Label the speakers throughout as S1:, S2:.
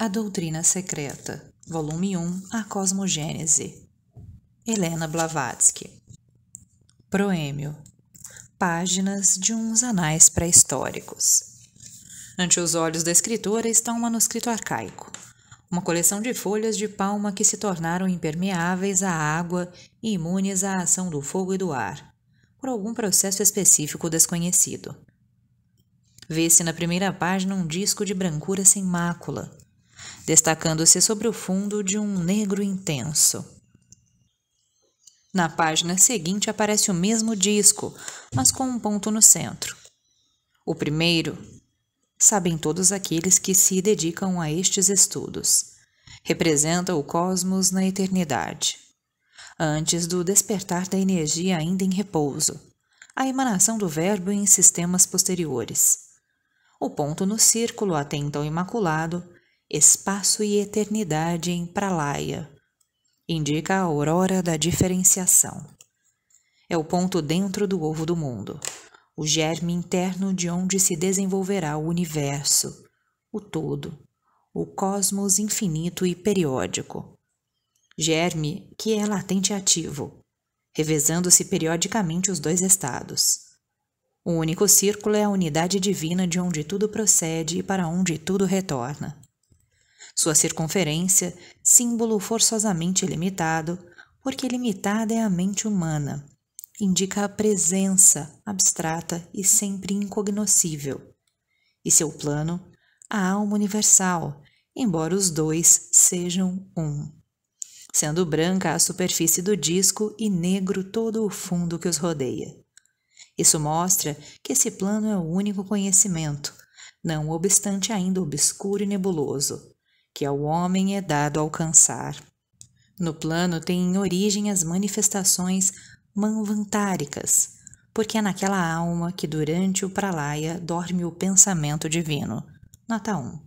S1: A Doutrina Secreta, Volume 1, A Cosmogênese, Helena Blavatsky. Proêmio. Páginas de uns anais pré-históricos. Ante os olhos da escritora está um manuscrito arcaico, uma coleção de folhas de palma que se tornaram impermeáveis à água e imunes à ação do fogo e do ar, por algum processo específico desconhecido. Vê-se na primeira página um disco de brancura sem mácula, destacando-se sobre o fundo de um negro intenso. Na página seguinte aparece o mesmo disco, mas com um ponto no centro. O primeiro sabem todos aqueles que se dedicam a estes estudos. Representa o cosmos na eternidade. Antes do despertar da energia ainda em repouso, a emanação do Verbo em sistemas posteriores. O ponto no círculo, até então imaculado, espaço e eternidade em pralaya. Indica a aurora da diferenciação. É o ponto dentro do ovo do mundo, o germe interno de onde se desenvolverá o universo, o todo, o cosmos infinito e periódico. Germe que é latente ativo, revezando-se periodicamente os dois estados. O único círculo é a unidade divina de onde tudo procede e para onde tudo retorna. Sua circunferência, símbolo forçosamente limitado, porque limitada é a mente humana, indica a presença abstrata e sempre incognoscível. E seu plano, a alma universal, embora os dois sejam um. Sendo branca a superfície do disco e negro todo o fundo que os rodeia. Isso mostra que esse plano é o único conhecimento, não obstante ainda obscuro e nebuloso, que ao homem é dado alcançar. No plano têm origem as manifestações manvantáricas, porque é naquela alma que durante o pralaya dorme o pensamento divino. Nota 1.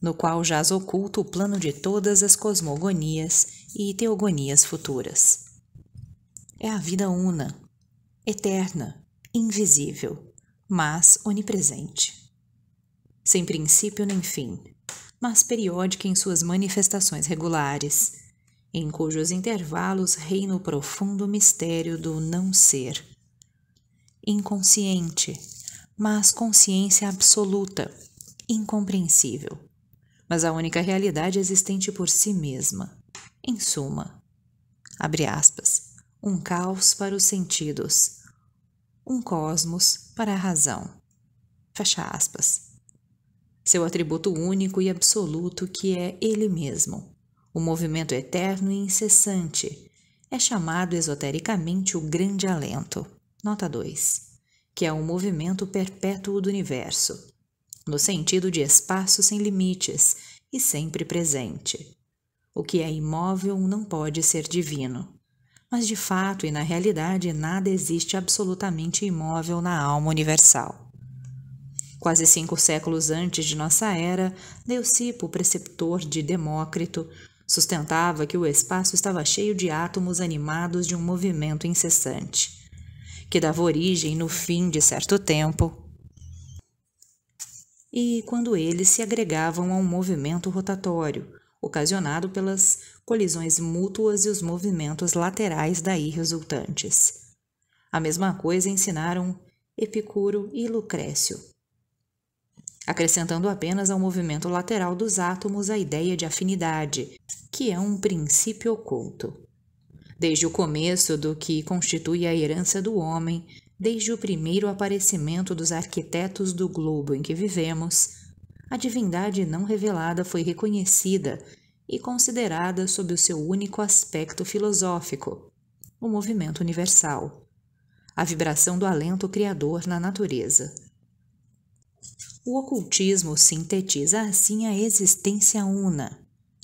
S1: No qual jaz oculto o plano de todas as cosmogonias e teogonias futuras. É a vida una, eterna, invisível, mas onipresente. Sem princípio nem fim, mas periódica em suas manifestações regulares, em cujos intervalos reina o profundo mistério do não ser. Inconsciente, mas consciência absoluta, incompreensível, mas a única realidade existente por si mesma. Em suma, abre aspas, um caos para os sentidos, um cosmos para a razão. Fecha aspas seu atributo único e absoluto que é Ele mesmo. O movimento eterno e incessante é chamado esotericamente o grande alento. Nota 2. Que é o um movimento perpétuo do universo, no sentido de espaço sem limites e sempre presente. O que é imóvel não pode ser divino. Mas de fato e na realidade nada existe absolutamente imóvel na alma universal. Quase cinco séculos antes de nossa era, Leucipo, preceptor de Demócrito, sustentava que o espaço estava cheio de átomos animados de um movimento incessante, que dava origem no fim de certo tempo e quando eles se agregavam a um movimento rotatório, ocasionado pelas colisões mútuas e os movimentos laterais daí resultantes. A mesma coisa ensinaram Epicuro e Lucrécio, acrescentando apenas ao movimento lateral dos átomos a ideia de afinidade, que é um princípio oculto. Desde o começo do que constitui a herança do homem, desde o primeiro aparecimento dos arquitetos do globo em que vivemos, a divindade não revelada foi reconhecida e considerada sob o seu único aspecto filosófico, o movimento universal, a vibração do alento criador na natureza. O ocultismo sintetiza assim a existência una.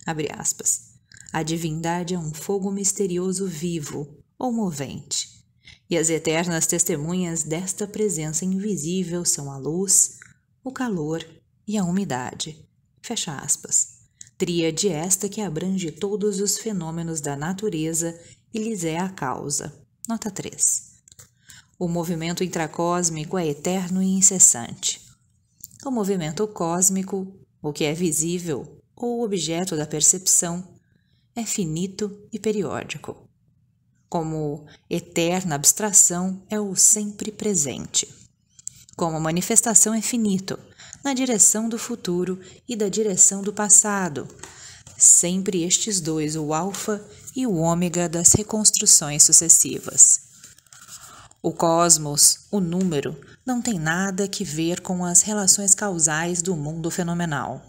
S1: Abre aspas. A divindade é um fogo misterioso vivo ou movente. E as eternas testemunhas desta presença invisível são a luz, o calor e a umidade. Fecha aspas. Tríade esta que abrange todos os fenômenos da natureza e lhes é a causa. Nota 3. O movimento intracósmico é eterno e incessante o movimento cósmico, o que é visível ou objeto da percepção, é finito e periódico. Como eterna abstração, é o sempre presente. Como manifestação, é finito, na direção do futuro e da direção do passado, sempre estes dois, o alfa e o ômega das reconstruções sucessivas. O cosmos, o número, não tem nada que ver com as relações causais do mundo fenomenal.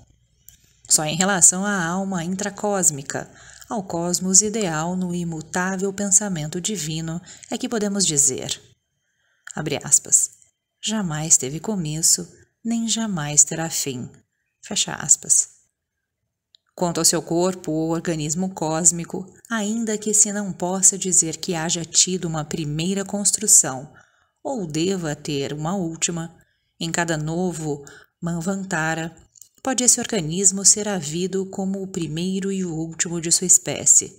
S1: Só em relação à alma intracósmica, ao cosmos ideal no imutável pensamento divino, é que podemos dizer: abre aspas, jamais teve começo, nem jamais terá fim. Fecha aspas. Quanto ao seu corpo ou organismo cósmico, ainda que se não possa dizer que haja tido uma primeira construção, ou deva ter uma última. Em cada novo Manvantara, pode esse organismo ser havido como o primeiro e o último de sua espécie,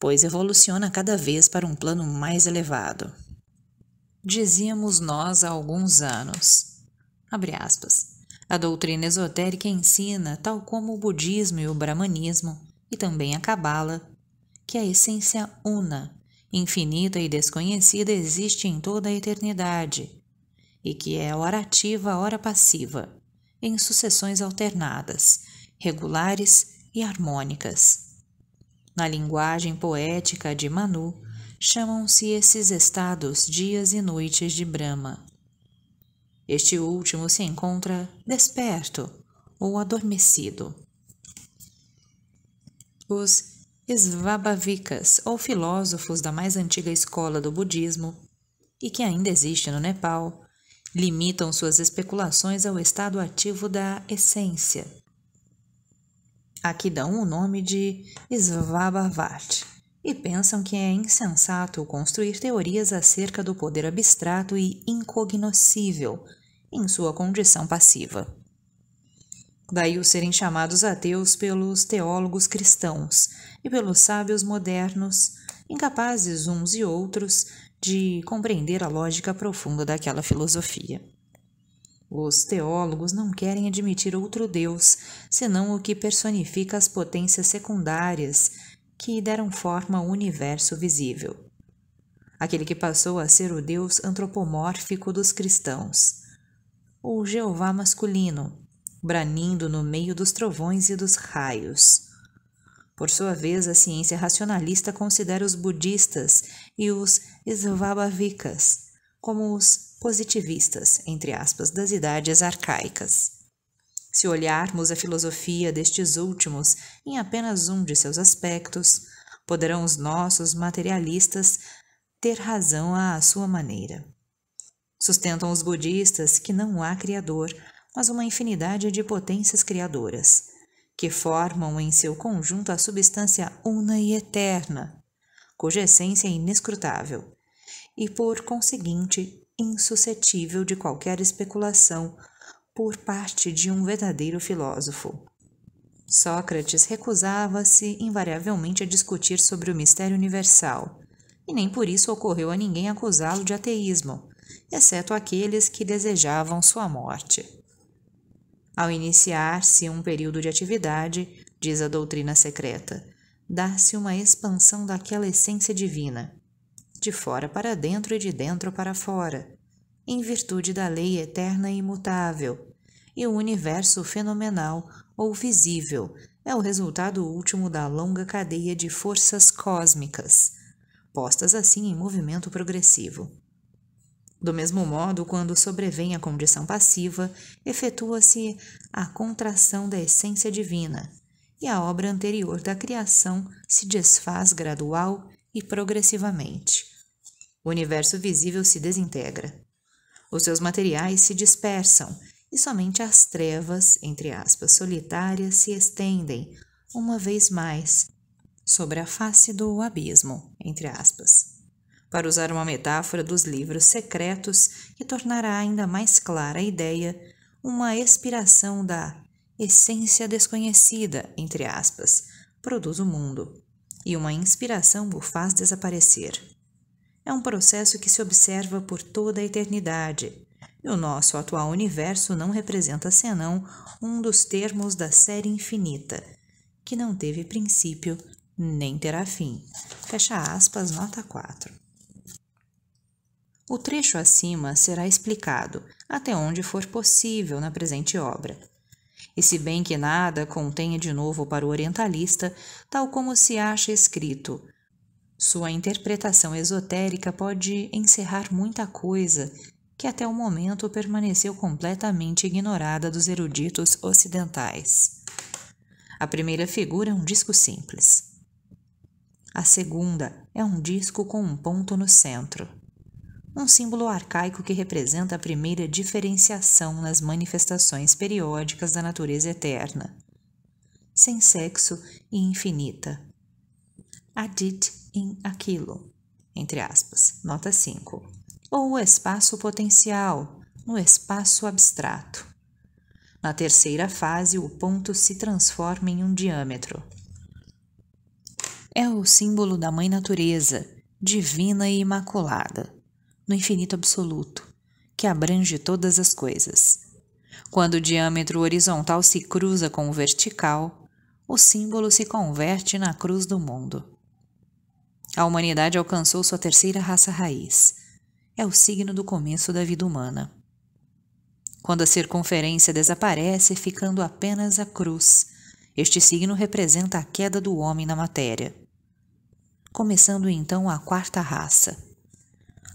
S1: pois evoluciona cada vez para um plano mais elevado. Dizíamos nós há alguns anos, aspas, a doutrina esotérica ensina, tal como o budismo e o brahmanismo, e também a cabala, que a essência una, infinita e desconhecida, existe em toda a eternidade, e que é hora ativa, hora passiva, em sucessões alternadas, regulares e harmônicas. Na linguagem poética de Manu, chamam-se esses estados dias e noites de Brahma. Este último se encontra desperto ou adormecido. Os Svabhavikas, ou filósofos da mais antiga escola do budismo, e que ainda existe no Nepal, limitam suas especulações ao estado ativo da essência. Aqui dão o nome de Svabhavat e pensam que é insensato construir teorias acerca do poder abstrato e incognoscível em sua condição passiva. Daí os serem chamados ateus pelos teólogos cristãos e pelos sábios modernos, incapazes uns e outros de compreender a lógica profunda daquela filosofia. Os teólogos não querem admitir outro Deus, senão o que personifica as potências secundárias que deram forma ao universo visível. Aquele que passou a ser o Deus antropomórfico dos cristãos, o Jeová masculino, branindo no meio dos trovões e dos raios. Por sua vez, a ciência racionalista considera os budistas e os svabhavikas como os positivistas, entre aspas, das idades arcaicas. Se olharmos a filosofia destes últimos em apenas um de seus aspectos, poderão os nossos materialistas ter razão à sua maneira. Sustentam os budistas que não há criador, mas uma infinidade de potências criadoras que formam em seu conjunto a substância una e eterna, cuja essência é inescrutável e, por conseguinte, insuscetível de qualquer especulação por parte de um verdadeiro filósofo. Sócrates recusava-se invariavelmente a discutir sobre o mistério universal, e nem por isso ocorreu a ninguém acusá-lo de ateísmo, exceto aqueles que desejavam sua morte. Ao iniciar-se um período de atividade, diz a doutrina secreta, dá-se uma expansão daquela essência divina, de fora para dentro e de dentro para fora, em virtude da lei eterna e imutável, e o universo fenomenal ou visível é o resultado último da longa cadeia de forças cósmicas, postas assim em movimento progressivo. Do mesmo modo, quando sobrevém a condição passiva, efetua-se a contração da essência divina, e a obra anterior da criação se desfaz gradual e progressivamente. O universo visível se desintegra. Os seus materiais se dispersam e somente as trevas, entre aspas, solitárias se estendem, uma vez mais, sobre a face do abismo, entre aspas para usar uma metáfora dos livros secretos que tornará ainda mais clara a ideia, uma expiração da essência desconhecida, entre aspas, produz o mundo, e uma inspiração o faz desaparecer. É um processo que se observa por toda a eternidade, e o nosso atual universo não representa senão um dos termos da série infinita, que não teve princípio nem terá fim. Fecha aspas, nota 4. O trecho acima será explicado, até onde for possível na presente obra. E se bem que nada contenha de novo para o orientalista, tal como se acha escrito, sua interpretação esotérica pode encerrar muita coisa que até o momento permaneceu completamente ignorada dos eruditos ocidentais. A primeira figura é um disco simples. A segunda é um disco com um ponto no centro um símbolo arcaico que representa a primeira diferenciação nas manifestações periódicas da natureza eterna, sem sexo e infinita. Adit in aquilo, entre aspas, nota 5. Ou o espaço potencial, no espaço abstrato. Na terceira fase, o ponto se transforma em um diâmetro. É o símbolo da Mãe Natureza, divina e imaculada no infinito absoluto, que abrange todas as coisas. Quando o diâmetro horizontal se cruza com o vertical, o símbolo se converte na cruz do mundo. A humanidade alcançou sua terceira raça raiz. É o signo do começo da vida humana. Quando a circunferência desaparece, ficando apenas a cruz, este signo representa a queda do homem na matéria. Começando então a quarta raça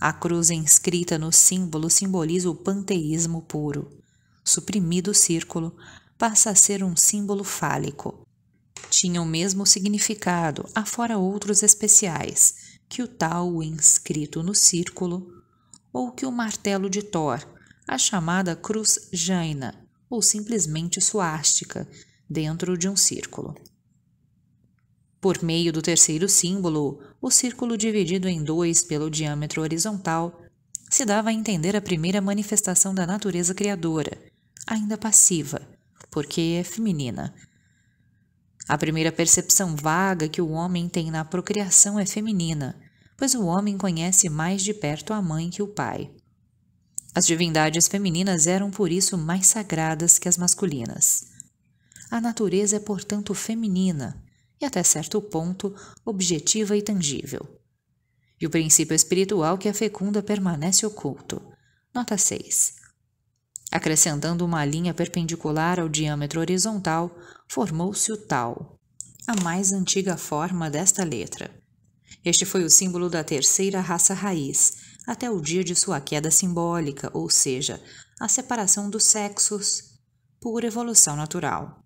S1: a cruz inscrita no símbolo simboliza o panteísmo puro. Suprimido o círculo, passa a ser um símbolo fálico. Tinha o mesmo significado, afora outros especiais, que o tal inscrito no círculo, ou que o martelo de Thor, a chamada cruz jaina, ou simplesmente suástica, dentro de um círculo. Por meio do terceiro símbolo, o círculo dividido em dois pelo diâmetro horizontal, se dava a entender a primeira manifestação da natureza criadora, ainda passiva, porque é feminina. A primeira percepção vaga que o homem tem na procriação é feminina, pois o homem conhece mais de perto a mãe que o pai. As divindades femininas eram por isso mais sagradas que as masculinas. A natureza é, portanto, feminina, e, até certo ponto, objetiva e tangível. E o princípio espiritual que a fecunda permanece oculto. Nota 6. Acrescentando uma linha perpendicular ao diâmetro horizontal, formou-se o tal, a mais antiga forma desta letra. Este foi o símbolo da terceira raça raiz, até o dia de sua queda simbólica, ou seja, a separação dos sexos, por evolução natural.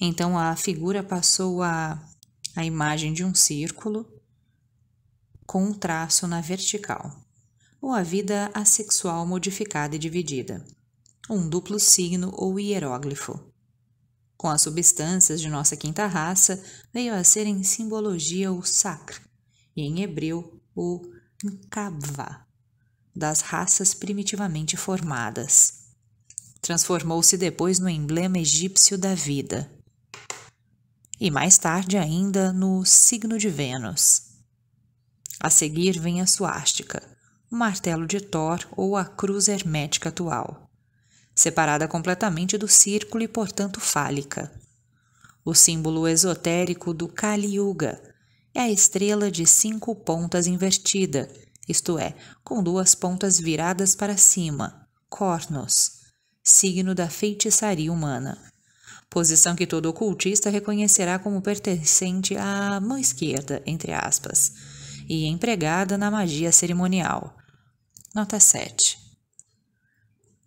S1: Então a figura passou a, a imagem de um círculo com um traço na vertical, ou a vida assexual modificada e dividida, um duplo signo ou hieróglifo. Com as substâncias de nossa quinta raça, veio a ser em simbologia o sacr, e em hebreu o nkavá, das raças primitivamente formadas. Transformou-se depois no emblema egípcio da vida, e mais tarde ainda no signo de Vênus. A seguir vem a suástica, o martelo de Thor ou a cruz hermética atual, separada completamente do círculo e portanto fálica. O símbolo esotérico do Kali Yuga é a estrela de cinco pontas invertida, isto é, com duas pontas viradas para cima, cornos, signo da feitiçaria humana posição que todo ocultista reconhecerá como pertencente à mão esquerda, entre aspas, e empregada na magia cerimonial. Nota 7.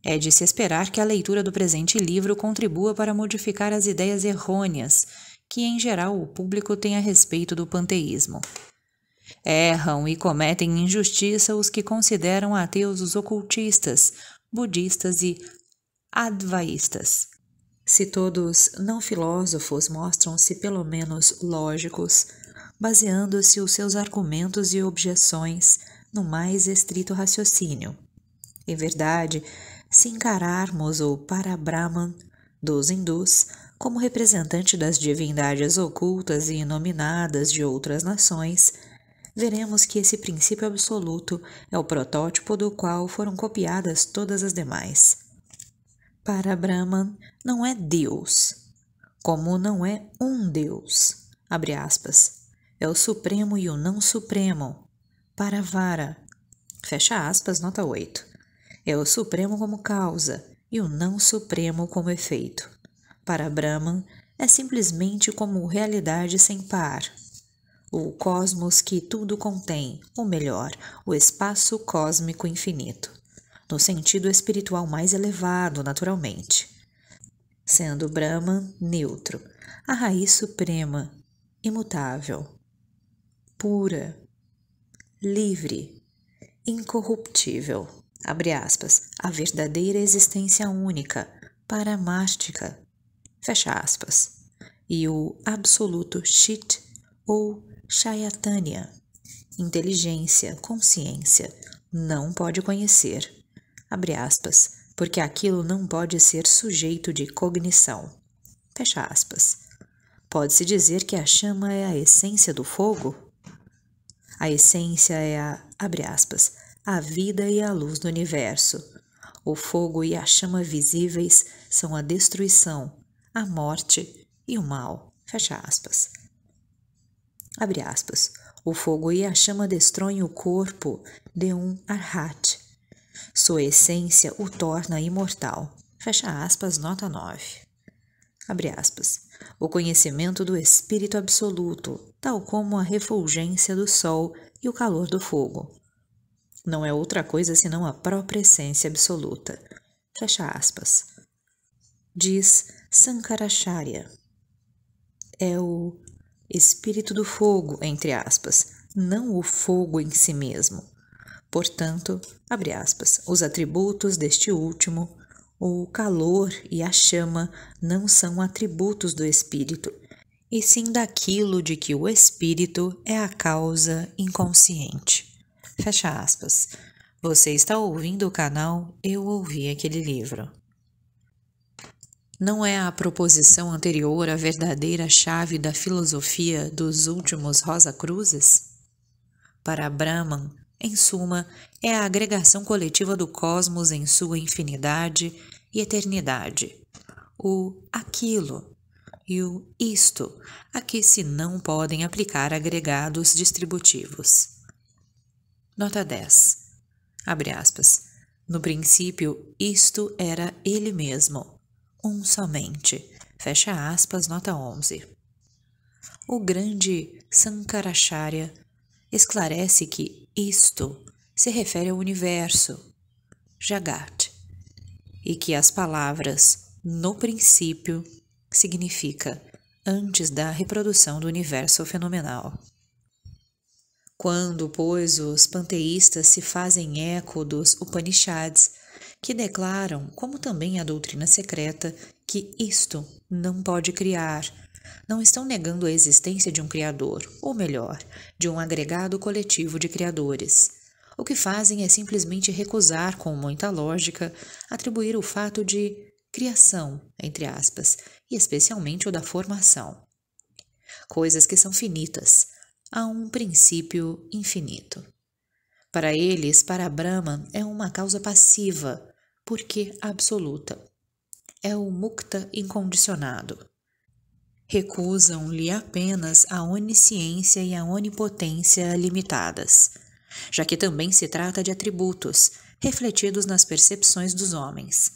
S1: É de se esperar que a leitura do presente livro contribua para modificar as ideias errôneas que, em geral, o público tem a respeito do panteísmo. Erram e cometem injustiça os que consideram ateus os ocultistas, budistas e advaístas se todos não filósofos mostram-se pelo menos lógicos, baseando-se os seus argumentos e objeções no mais estrito raciocínio. Em verdade, se encararmos o Parabrahman dos hindus como representante das divindades ocultas e nominadas de outras nações, veremos que esse princípio absoluto é o protótipo do qual foram copiadas todas as demais. Para Brahman, não é Deus, como não é um Deus. Abre aspas. É o Supremo e o Não Supremo. Para Vara. Fecha aspas, nota 8. É o Supremo como causa e o Não Supremo como efeito. Para Brahman, é simplesmente como realidade sem par. O cosmos que tudo contém, ou melhor, o espaço cósmico infinito no sentido espiritual mais elevado, naturalmente, sendo Brahman neutro, a raiz suprema, imutável, pura, livre, incorruptível, abre aspas, a verdadeira existência única, paramástica, fecha aspas, e o absoluto Shit ou Chayatanya, inteligência, consciência, não pode conhecer, abre aspas, porque aquilo não pode ser sujeito de cognição. Fecha aspas. Pode-se dizer que a chama é a essência do fogo? A essência é a, abre aspas, a vida e a luz do universo. O fogo e a chama visíveis são a destruição, a morte e o mal. Fecha aspas. Abre aspas. O fogo e a chama destroem o corpo de um arhat, sua essência o torna imortal. Fecha aspas, nota 9. Abre aspas. O conhecimento do espírito absoluto, tal como a refulgência do sol e o calor do fogo. Não é outra coisa senão a própria essência absoluta. Fecha aspas. Diz Sankaracharya. É o espírito do fogo, entre aspas, não o fogo em si mesmo. Portanto, abre aspas, os atributos deste último, o calor e a chama, não são atributos do espírito, e sim daquilo de que o espírito é a causa inconsciente. Fecha aspas. Você está ouvindo o canal Eu Ouvi Aquele Livro. Não é a proposição anterior a verdadeira chave da filosofia dos últimos Rosa Cruzes? Para Brahman, em suma, é a agregação coletiva do cosmos em sua infinidade e eternidade. O aquilo e o isto, a que se não podem aplicar agregados distributivos. Nota 10. Abre aspas. No princípio, isto era ele mesmo, um somente. Fecha aspas, nota 11. O grande Sankaracharya esclarece que isto se refere ao universo, Jagat, e que as palavras no princípio significa antes da reprodução do universo fenomenal. Quando, pois, os panteístas se fazem eco dos Upanishads, que declaram, como também a doutrina secreta, que isto não pode criar, não estão negando a existência de um criador, ou melhor, de um agregado coletivo de criadores. O que fazem é simplesmente recusar, com muita lógica, atribuir o fato de criação, entre aspas, e especialmente o da formação. Coisas que são finitas, a um princípio infinito. Para eles, para Brahma, é uma causa passiva, porque absoluta. É o mukta incondicionado recusam-lhe apenas a onisciência e a onipotência limitadas, já que também se trata de atributos refletidos nas percepções dos homens,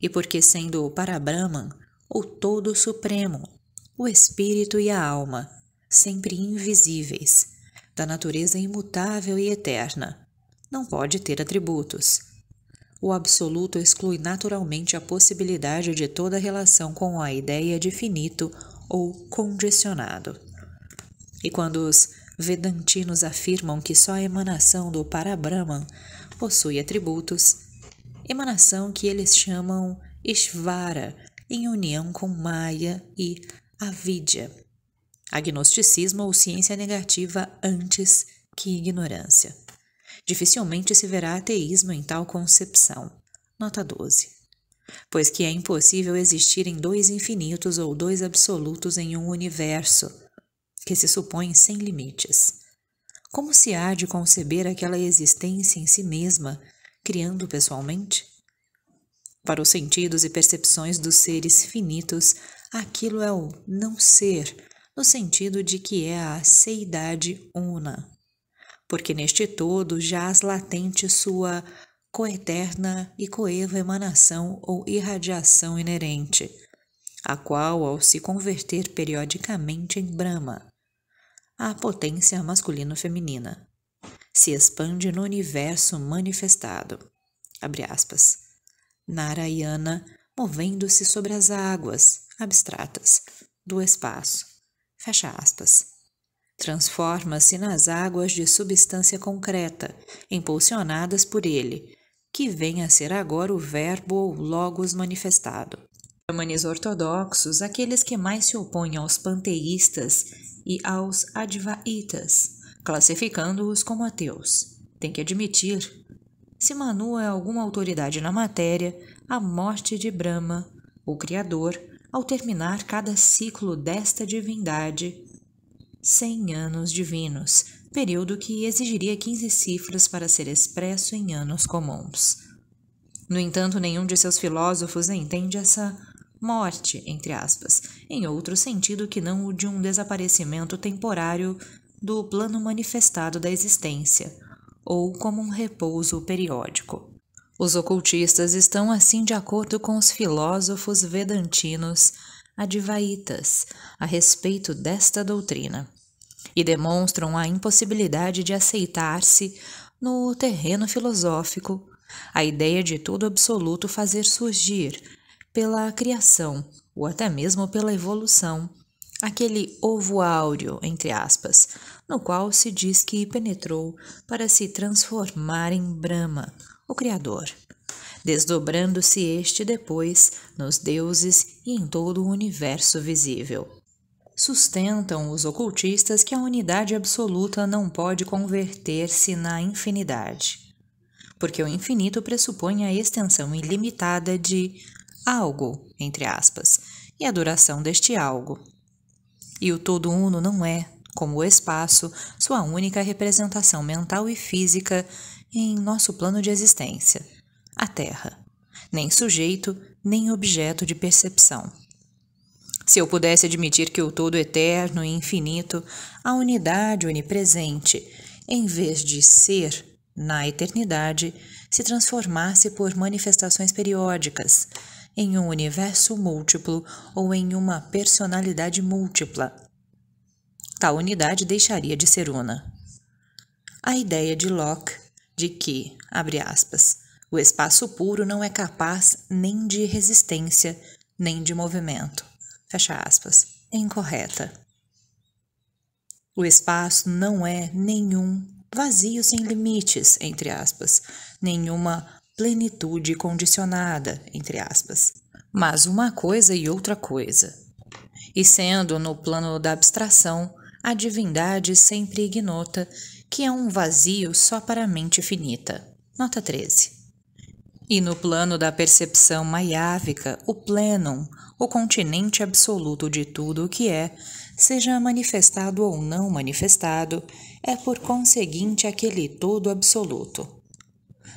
S1: e porque sendo para Brahman o todo supremo, o espírito e a alma, sempre invisíveis, da natureza imutável e eterna, não pode ter atributos. O absoluto exclui naturalmente a possibilidade de toda relação com a ideia de finito ou condicionado. E quando os Vedantinos afirmam que só a emanação do Parabrahman possui atributos, emanação que eles chamam Ishvara, em união com Maya e Avidya, agnosticismo ou ciência negativa antes que ignorância. Dificilmente se verá ateísmo em tal concepção. Nota 12 pois que é impossível existirem dois infinitos ou dois absolutos em um universo, que se supõe sem limites. Como se há de conceber aquela existência em si mesma, criando pessoalmente? Para os sentidos e percepções dos seres finitos, aquilo é o não ser, no sentido de que é a seidade una. Porque neste todo jaz latente sua coeterna e coeva emanação ou irradiação inerente, a qual, ao se converter periodicamente em Brahma, a potência masculino-feminina, se expande no universo manifestado. Abre aspas. Narayana movendo-se sobre as águas abstratas do espaço. Fecha aspas. Transforma-se nas águas de substância concreta, impulsionadas por ele, que vem a ser agora o Verbo ou Logos manifestado. Brahmanes ortodoxos, aqueles que mais se opõem aos panteístas e aos advaitas, classificando-os como ateus. Tem que admitir, se Manu é alguma autoridade na matéria, a morte de Brahma, o Criador, ao terminar cada ciclo desta divindade, cem anos divinos, período que exigiria 15 cifras para ser expresso em anos comuns. No entanto, nenhum de seus filósofos entende essa morte, entre aspas, em outro sentido que não o de um desaparecimento temporário do plano manifestado da existência, ou como um repouso periódico. Os ocultistas estão assim de acordo com os filósofos vedantinos advaitas a respeito desta doutrina e demonstram a impossibilidade de aceitar-se, no terreno filosófico, a ideia de todo absoluto fazer surgir, pela criação ou até mesmo pela evolução, aquele ovo áureo, entre aspas, no qual se diz que penetrou para se transformar em Brahma, o Criador, desdobrando-se este depois nos deuses e em todo o universo visível sustentam os ocultistas que a unidade absoluta não pode converter-se na infinidade, porque o infinito pressupõe a extensão ilimitada de algo, entre aspas, e a duração deste algo. E o todo uno não é, como o espaço, sua única representação mental e física em nosso plano de existência, a Terra, nem sujeito, nem objeto de percepção se eu pudesse admitir que o todo eterno e infinito, a unidade onipresente, em vez de ser na eternidade, se transformasse por manifestações periódicas, em um universo múltiplo ou em uma personalidade múltipla. Tal unidade deixaria de ser una. A ideia de Locke de que, abre aspas, o espaço puro não é capaz nem de resistência, nem de movimento fecha aspas, incorreta. O espaço não é nenhum vazio sem limites, entre aspas, nenhuma plenitude condicionada, entre aspas, mas uma coisa e outra coisa. E sendo no plano da abstração, a divindade sempre ignota que é um vazio só para a mente finita. Nota 13. E no plano da percepção maiávica, o plenum, o continente absoluto de tudo o que é, seja manifestado ou não manifestado, é por conseguinte aquele todo absoluto.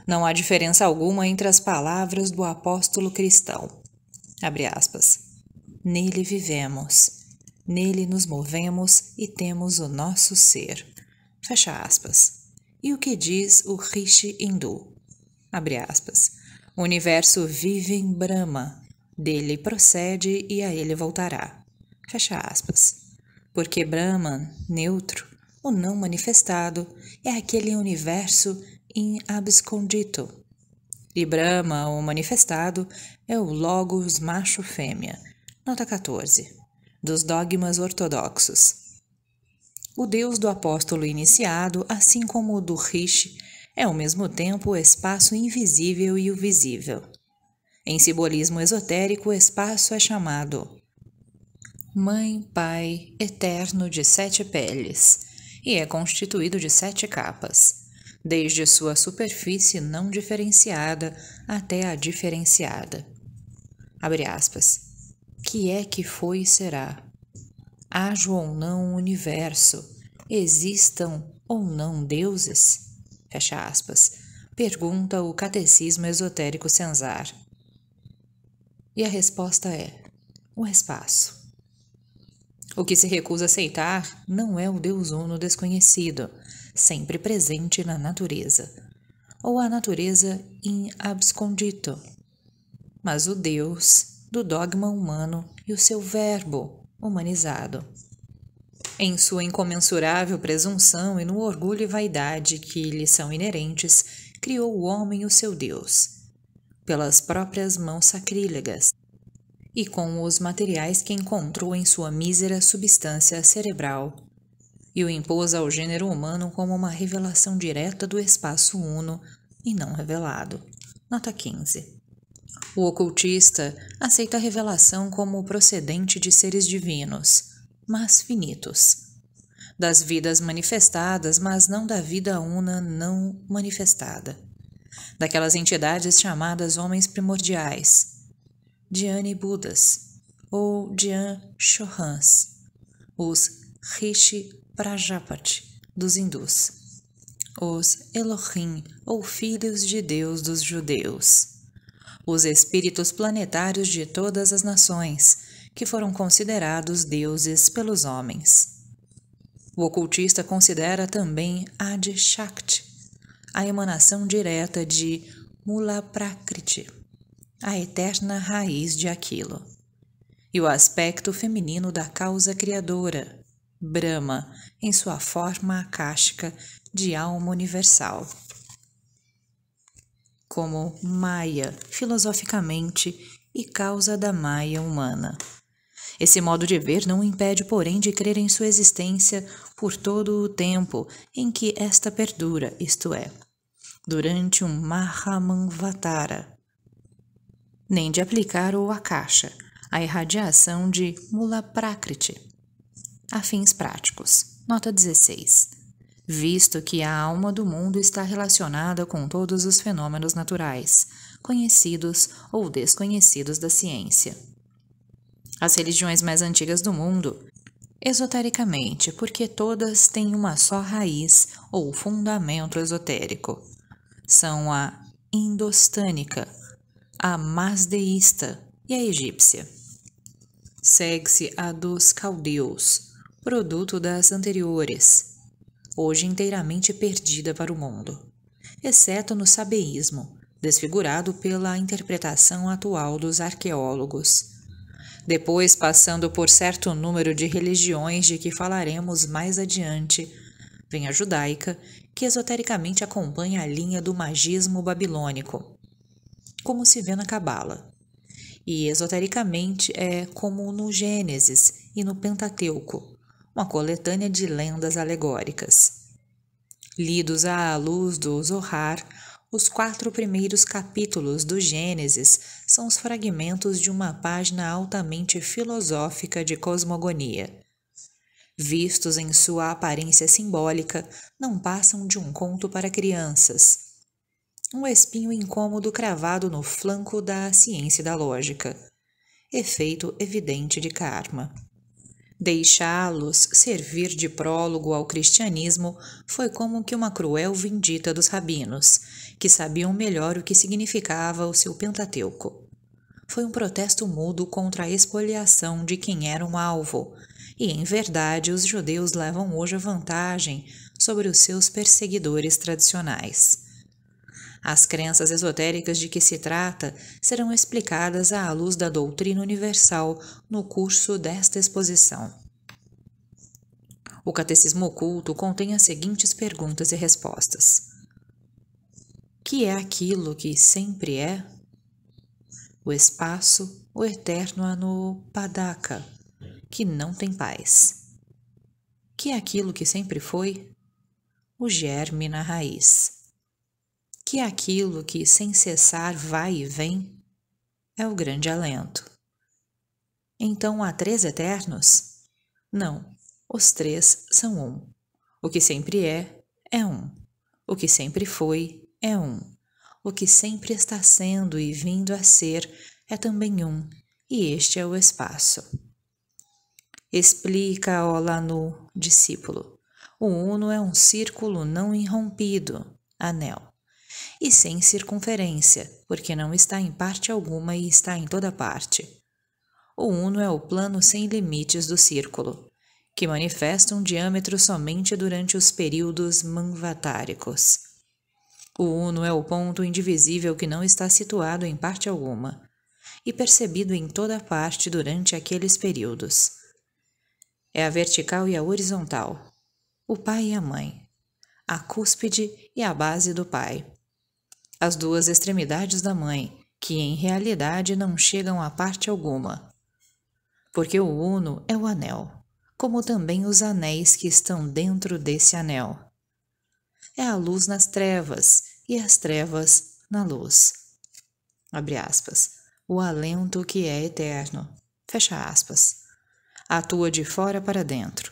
S1: Não há diferença alguma entre as palavras do apóstolo cristão. Aspas, Nele vivemos, nele nos movemos e temos o nosso ser. Fecha aspas. E o que diz o Rishi Hindu? Abre aspas. O universo vive em Brahma, dele procede e a ele voltará. Fecha aspas. Porque Brahman, neutro, o não manifestado, é aquele universo em abscondito. E Brahma, o manifestado, é o Logos macho-fêmea. Nota 14. Dos dogmas ortodoxos. O Deus do apóstolo iniciado, assim como o do Rishi, é ao mesmo tempo o espaço invisível e o visível. Em simbolismo esotérico, o espaço é chamado Mãe, Pai, Eterno de Sete Peles, e é constituído de sete capas, desde sua superfície não diferenciada até a diferenciada. Abre aspas. Que é que foi e será? Haja ou não o universo, existam ou não deuses? Fecha aspas. Pergunta o Catecismo Esotérico Senzar. E a resposta é: o espaço. O que se recusa a aceitar não é o Deus Uno desconhecido, sempre presente na natureza, ou a natureza in abscondito, mas o Deus do dogma humano e o seu Verbo humanizado. Em sua incomensurável presunção e no orgulho e vaidade que lhe são inerentes, criou o homem o seu Deus, pelas próprias mãos sacrílegas e com os materiais que encontrou em sua mísera substância cerebral, e o impôs ao gênero humano como uma revelação direta do espaço uno e não revelado. Nota 15. O ocultista aceita a revelação como procedente de seres divinos mas finitos. Das vidas manifestadas, mas não da vida una não manifestada. Daquelas entidades chamadas homens primordiais, Dhyani Budas ou Dhyan Chohans, os Rishi Prajapati dos hindus, os Elohim ou filhos de Deus dos judeus, os espíritos planetários de todas as nações, que foram considerados deuses pelos homens. O ocultista considera também Adi Shakti, a emanação direta de Mula Prakriti, a eterna raiz de aquilo, e o aspecto feminino da causa criadora, Brahma, em sua forma akáshica de alma universal. Como Maya, filosoficamente, e causa da Maya humana. Esse modo de ver não impede, porém, de crer em sua existência por todo o tempo em que esta perdura, isto é, durante um Mahamanvatara, nem de aplicar o Akasha, a irradiação de Mula a fins práticos. Nota 16. Visto que a alma do mundo está relacionada com todos os fenômenos naturais, conhecidos ou desconhecidos da ciência as religiões mais antigas do mundo, esotericamente, porque todas têm uma só raiz ou fundamento esotérico. São a indostânica, a masdeísta e a egípcia. Segue-se a dos caldeus, produto das anteriores, hoje inteiramente perdida para o mundo, exceto no sabeísmo, desfigurado pela interpretação atual dos arqueólogos depois passando por certo número de religiões de que falaremos mais adiante, vem a judaica, que esotericamente acompanha a linha do magismo babilônico, como se vê na Cabala. E esotericamente é como no Gênesis e no Pentateuco, uma coletânea de lendas alegóricas. Lidos à luz do Zohar, os quatro primeiros capítulos do Gênesis são os fragmentos de uma página altamente filosófica de cosmogonia. Vistos em sua aparência simbólica, não passam de um conto para crianças. Um espinho incômodo cravado no flanco da ciência da lógica. Efeito evidente de karma. Deixá-los servir de prólogo ao cristianismo foi como que uma cruel vindita dos rabinos, que sabiam melhor o que significava o seu Pentateuco. Foi um protesto mudo contra a expoliação de quem era um alvo, e em verdade os judeus levam hoje a vantagem sobre os seus perseguidores tradicionais. As crenças esotéricas de que se trata serão explicadas à luz da doutrina universal no curso desta exposição. O Catecismo Oculto contém as seguintes perguntas e respostas que é aquilo que sempre é? O espaço, o eterno padaka, que não tem paz. Que é aquilo que sempre foi? O germe na raiz. Que é aquilo que sem cessar vai e vem? É o grande alento. Então há três eternos? Não, os três são um. O que sempre é, é um. O que sempre foi, é um. O que sempre está sendo e vindo a ser é também um, e este é o espaço. Explica, ó Lanu, discípulo. O Uno é um círculo não irrompido, anel, e sem circunferência, porque não está em parte alguma e está em toda parte. O Uno é o plano sem limites do círculo, que manifesta um diâmetro somente durante os períodos manvatáricos. O uno é o ponto indivisível que não está situado em parte alguma e percebido em toda parte durante aqueles períodos. É a vertical e a horizontal, o pai e a mãe, a cúspide e a base do pai, as duas extremidades da mãe, que em realidade não chegam a parte alguma, porque o uno é o anel, como também os anéis que estão dentro desse anel é a luz nas trevas e as trevas na luz. Abre aspas. O alento que é eterno. Fecha aspas. Atua de fora para dentro,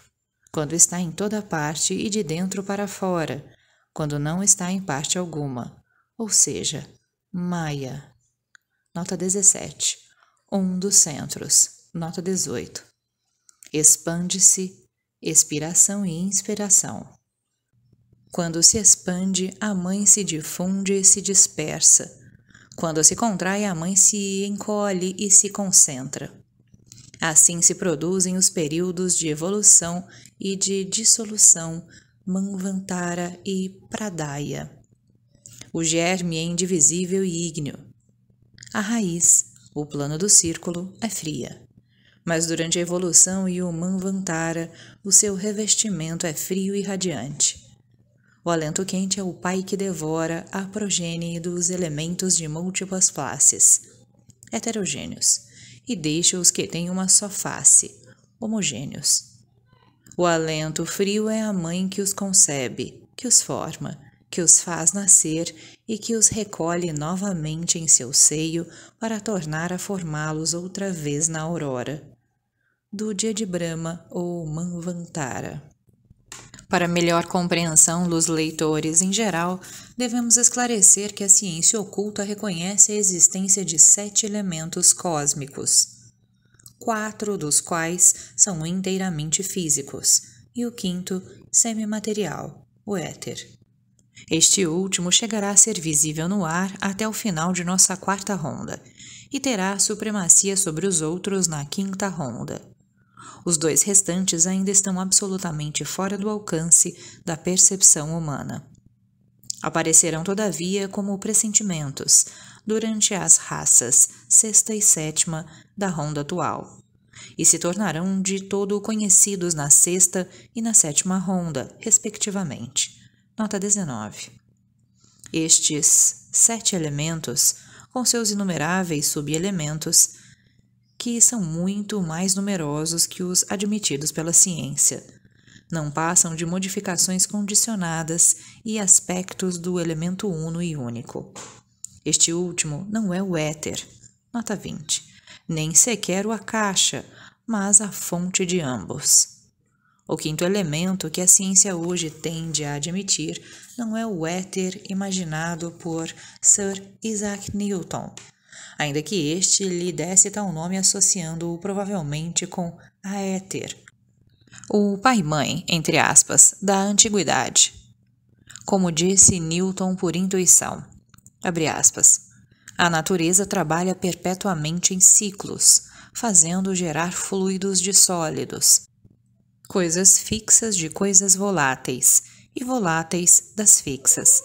S1: quando está em toda parte e de dentro para fora, quando não está em parte alguma, ou seja, Maia. Nota 17. Um dos centros. Nota 18. Expande-se, expiração e inspiração. Quando se expande, a mãe se difunde e se dispersa. Quando se contrai, a mãe se encolhe e se concentra. Assim se produzem os períodos de evolução e de dissolução, Manvantara e Pradaya. O germe é indivisível e ígneo. A raiz, o plano do círculo, é fria. Mas durante a evolução e o Manvantara, o seu revestimento é frio e radiante. O alento quente é o pai que devora a progênie dos elementos de múltiplas classes, heterogêneos, e deixa os que têm uma só face, homogêneos. O alento frio é a mãe que os concebe, que os forma, que os faz nascer e que os recolhe novamente em seu seio para tornar a formá-los outra vez na aurora. Do dia de Brahma ou Manvantara. Para melhor compreensão dos leitores em geral, devemos esclarecer que a ciência oculta reconhece a existência de sete elementos cósmicos, quatro dos quais são inteiramente físicos e o quinto, semimaterial, o éter. Este último chegará a ser visível no ar até o final de nossa quarta ronda e terá supremacia sobre os outros na quinta ronda. Os dois restantes ainda estão absolutamente fora do alcance da percepção humana. Aparecerão, todavia, como pressentimentos durante as raças sexta e sétima da ronda atual, e se tornarão de todo conhecidos na sexta e na sétima ronda, respectivamente. Nota 19. Estes sete elementos, com seus inumeráveis subelementos, que são muito mais numerosos que os admitidos pela ciência. Não passam de modificações condicionadas e aspectos do elemento uno e único. Este último não é o éter, nota 20, nem sequer o caixa, mas a fonte de ambos. O quinto elemento que a ciência hoje tende a admitir não é o éter imaginado por Sir Isaac Newton, ainda que este lhe desse tal nome associando-o provavelmente com Éter. o pai-mãe, entre aspas, da antiguidade. Como disse Newton por intuição, abre aspas, a natureza trabalha perpetuamente em ciclos, fazendo gerar fluidos de sólidos, coisas fixas de coisas voláteis e voláteis das fixas,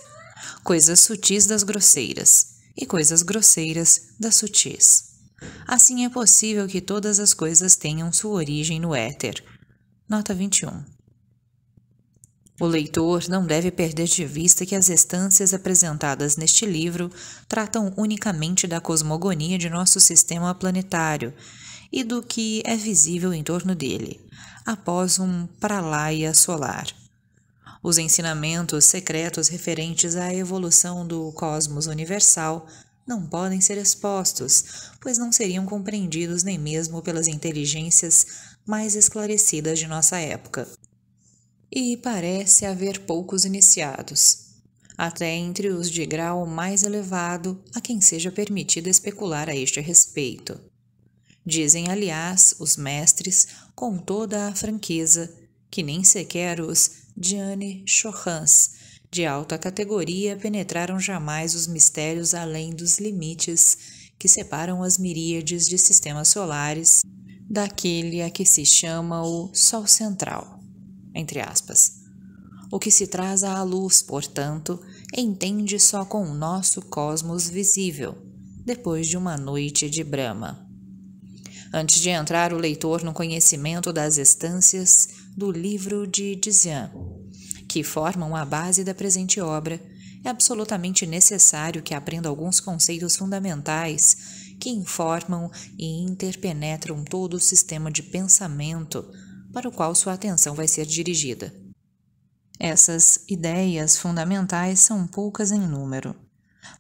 S1: coisas sutis das grosseiras, e coisas grosseiras das sutis. Assim é possível que todas as coisas tenham sua origem no éter. Nota 21. O leitor não deve perder de vista que as estâncias apresentadas neste livro tratam unicamente da cosmogonia de nosso sistema planetário e do que é visível em torno dele, após um pralaia solar os ensinamentos secretos referentes à evolução do cosmos universal não podem ser expostos, pois não seriam compreendidos nem mesmo pelas inteligências mais esclarecidas de nossa época. E parece haver poucos iniciados, até entre os de grau mais elevado a quem seja permitido especular a este respeito. Dizem, aliás, os mestres, com toda a franqueza, que nem sequer os Diane Chorans, de alta categoria, penetraram jamais os mistérios além dos limites que separam as miríades de sistemas solares daquele a que se chama o Sol Central, entre aspas. O que se traz à luz, portanto, entende só com o nosso cosmos visível, depois de uma noite de Brahma. Antes de entrar o leitor no conhecimento das estâncias do livro de Dizian, que formam a base da presente obra, é absolutamente necessário que aprenda alguns conceitos fundamentais que informam e interpenetram todo o sistema de pensamento para o qual sua atenção vai ser dirigida. Essas ideias fundamentais são poucas em número,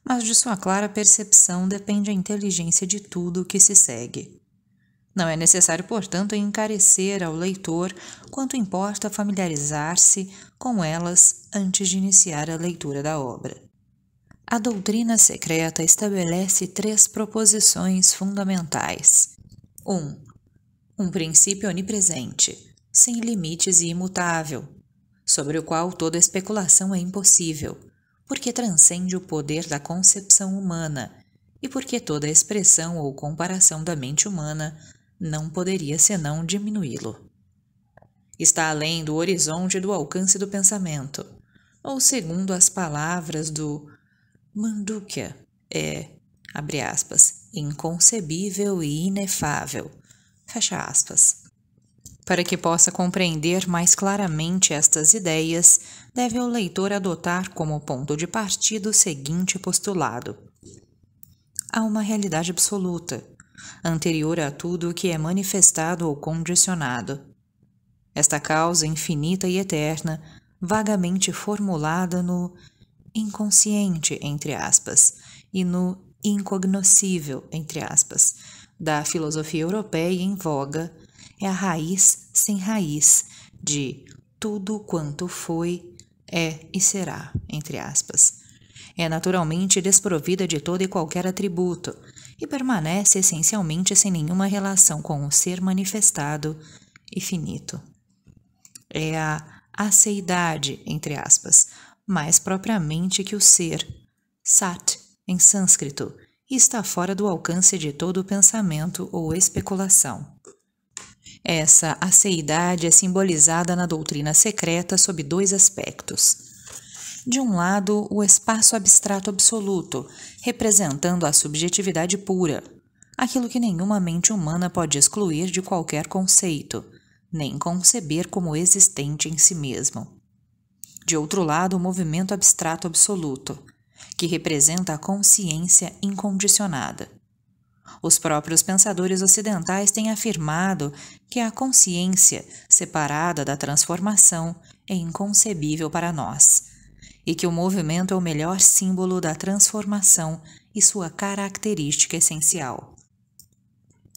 S1: mas de sua clara percepção depende a inteligência de tudo o que se segue. Não é necessário, portanto, encarecer ao leitor quanto importa familiarizar-se com elas antes de iniciar a leitura da obra. A doutrina secreta estabelece três proposições fundamentais. 1. Um, um princípio onipresente, sem limites e imutável, sobre o qual toda especulação é impossível, porque transcende o poder da concepção humana e porque toda expressão ou comparação da mente humana não poderia senão diminuí-lo. Está além do horizonte do alcance do pensamento, ou segundo as palavras do Mandukya, é, abre aspas, inconcebível e inefável, fecha aspas. Para que possa compreender mais claramente estas ideias, deve o leitor adotar como ponto de partida o seguinte postulado: há uma realidade absoluta, anterior a tudo o que é manifestado ou condicionado. Esta causa infinita e eterna, vagamente formulada no inconsciente, entre aspas, e no incognoscível, entre aspas, da filosofia europeia em voga, é a raiz sem raiz de tudo quanto foi, é e será, entre aspas. É naturalmente desprovida de todo e qualquer atributo, e permanece essencialmente sem nenhuma relação com o ser manifestado e finito. É a aceidade, entre aspas, mais propriamente que o ser, sat, em sânscrito, e está fora do alcance de todo pensamento ou especulação. Essa aceidade é simbolizada na doutrina secreta sob dois aspectos de um lado, o espaço abstrato absoluto, representando a subjetividade pura, aquilo que nenhuma mente humana pode excluir de qualquer conceito, nem conceber como existente em si mesmo. De outro lado, o movimento abstrato absoluto, que representa a consciência incondicionada. Os próprios pensadores ocidentais têm afirmado que a consciência, separada da transformação, é inconcebível para nós e que o movimento é o melhor símbolo da transformação e sua característica essencial.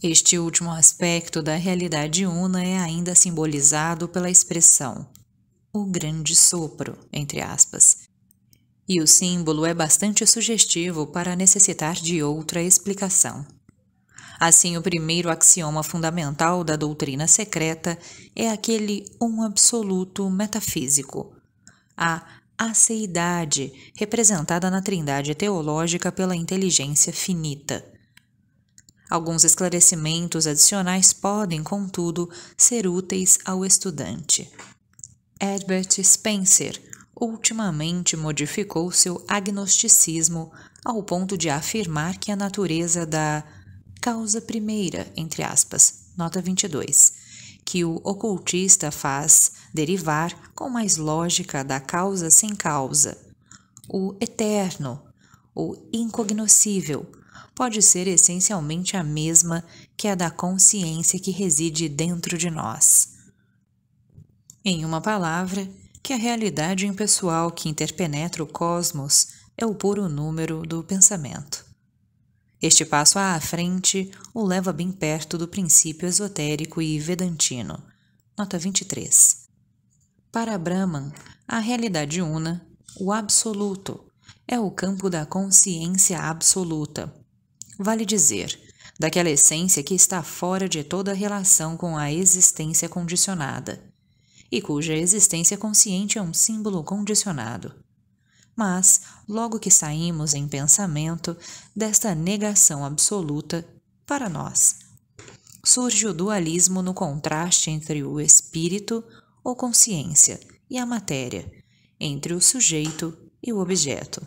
S1: Este último aspecto da realidade una é ainda simbolizado pela expressão o grande sopro, entre aspas. E o símbolo é bastante sugestivo para necessitar de outra explicação. Assim, o primeiro axioma fundamental da doutrina secreta é aquele um absoluto metafísico, a aceidade, representada na trindade teológica pela inteligência finita. Alguns esclarecimentos adicionais podem, contudo, ser úteis ao estudante. Herbert Spencer ultimamente modificou seu agnosticismo ao ponto de afirmar que a natureza da causa primeira, entre aspas, nota 22, que o ocultista faz derivar com mais lógica da causa sem causa. O eterno, o incognoscível, pode ser essencialmente a mesma que a da consciência que reside dentro de nós. Em uma palavra, que a realidade impessoal que interpenetra o cosmos é o puro número do pensamento. Este passo à frente o leva bem perto do princípio esotérico e vedantino. Nota 23. Para Brahman, a realidade una, o absoluto, é o campo da consciência absoluta. Vale dizer, daquela essência que está fora de toda relação com a existência condicionada, e cuja existência consciente é um símbolo condicionado. Mas, logo que saímos em pensamento desta negação absoluta para nós, surge o dualismo no contraste entre o espírito ou consciência e a matéria, entre o sujeito e o objeto.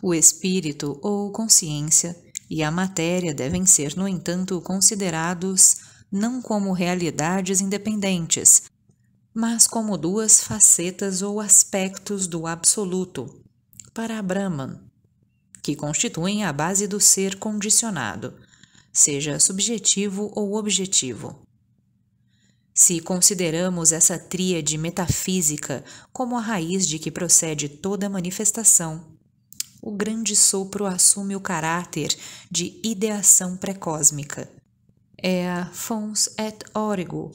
S1: O espírito ou consciência e a matéria devem ser, no entanto, considerados não como realidades independentes, mas como duas facetas ou aspectos do absoluto, para Brahman, que constituem a base do ser condicionado, seja subjetivo ou objetivo. Se consideramos essa tríade metafísica como a raiz de que procede toda manifestação, o grande sopro assume o caráter de ideação pré pré-cósmica. É a fons et origo,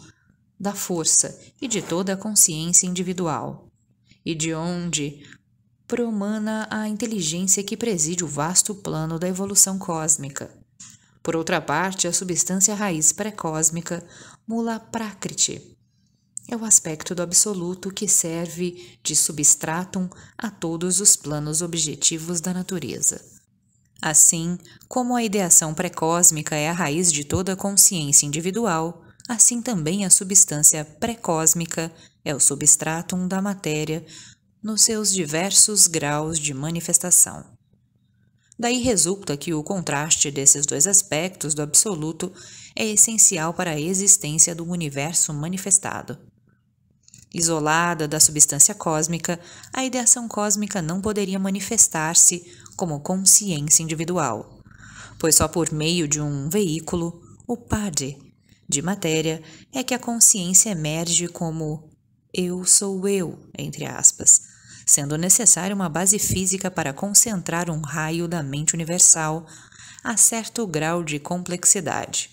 S1: da força e de toda a consciência individual, e de onde promana a inteligência que preside o vasto plano da evolução cósmica. Por outra parte, a substância raiz pré-cósmica, Mula Prakriti, é o aspecto do absoluto que serve de substratum a todos os planos objetivos da natureza. Assim como a ideação pré-cósmica é a raiz de toda a consciência individual, assim também a substância pré-cósmica é o substratum da matéria nos seus diversos graus de manifestação. Daí resulta que o contraste desses dois aspectos do absoluto é essencial para a existência do universo manifestado. Isolada da substância cósmica, a ideação cósmica não poderia manifestar-se como consciência individual, pois só por meio de um veículo, o padre de matéria é que a consciência emerge como eu sou eu, entre aspas, sendo necessária uma base física para concentrar um raio da mente universal a certo grau de complexidade.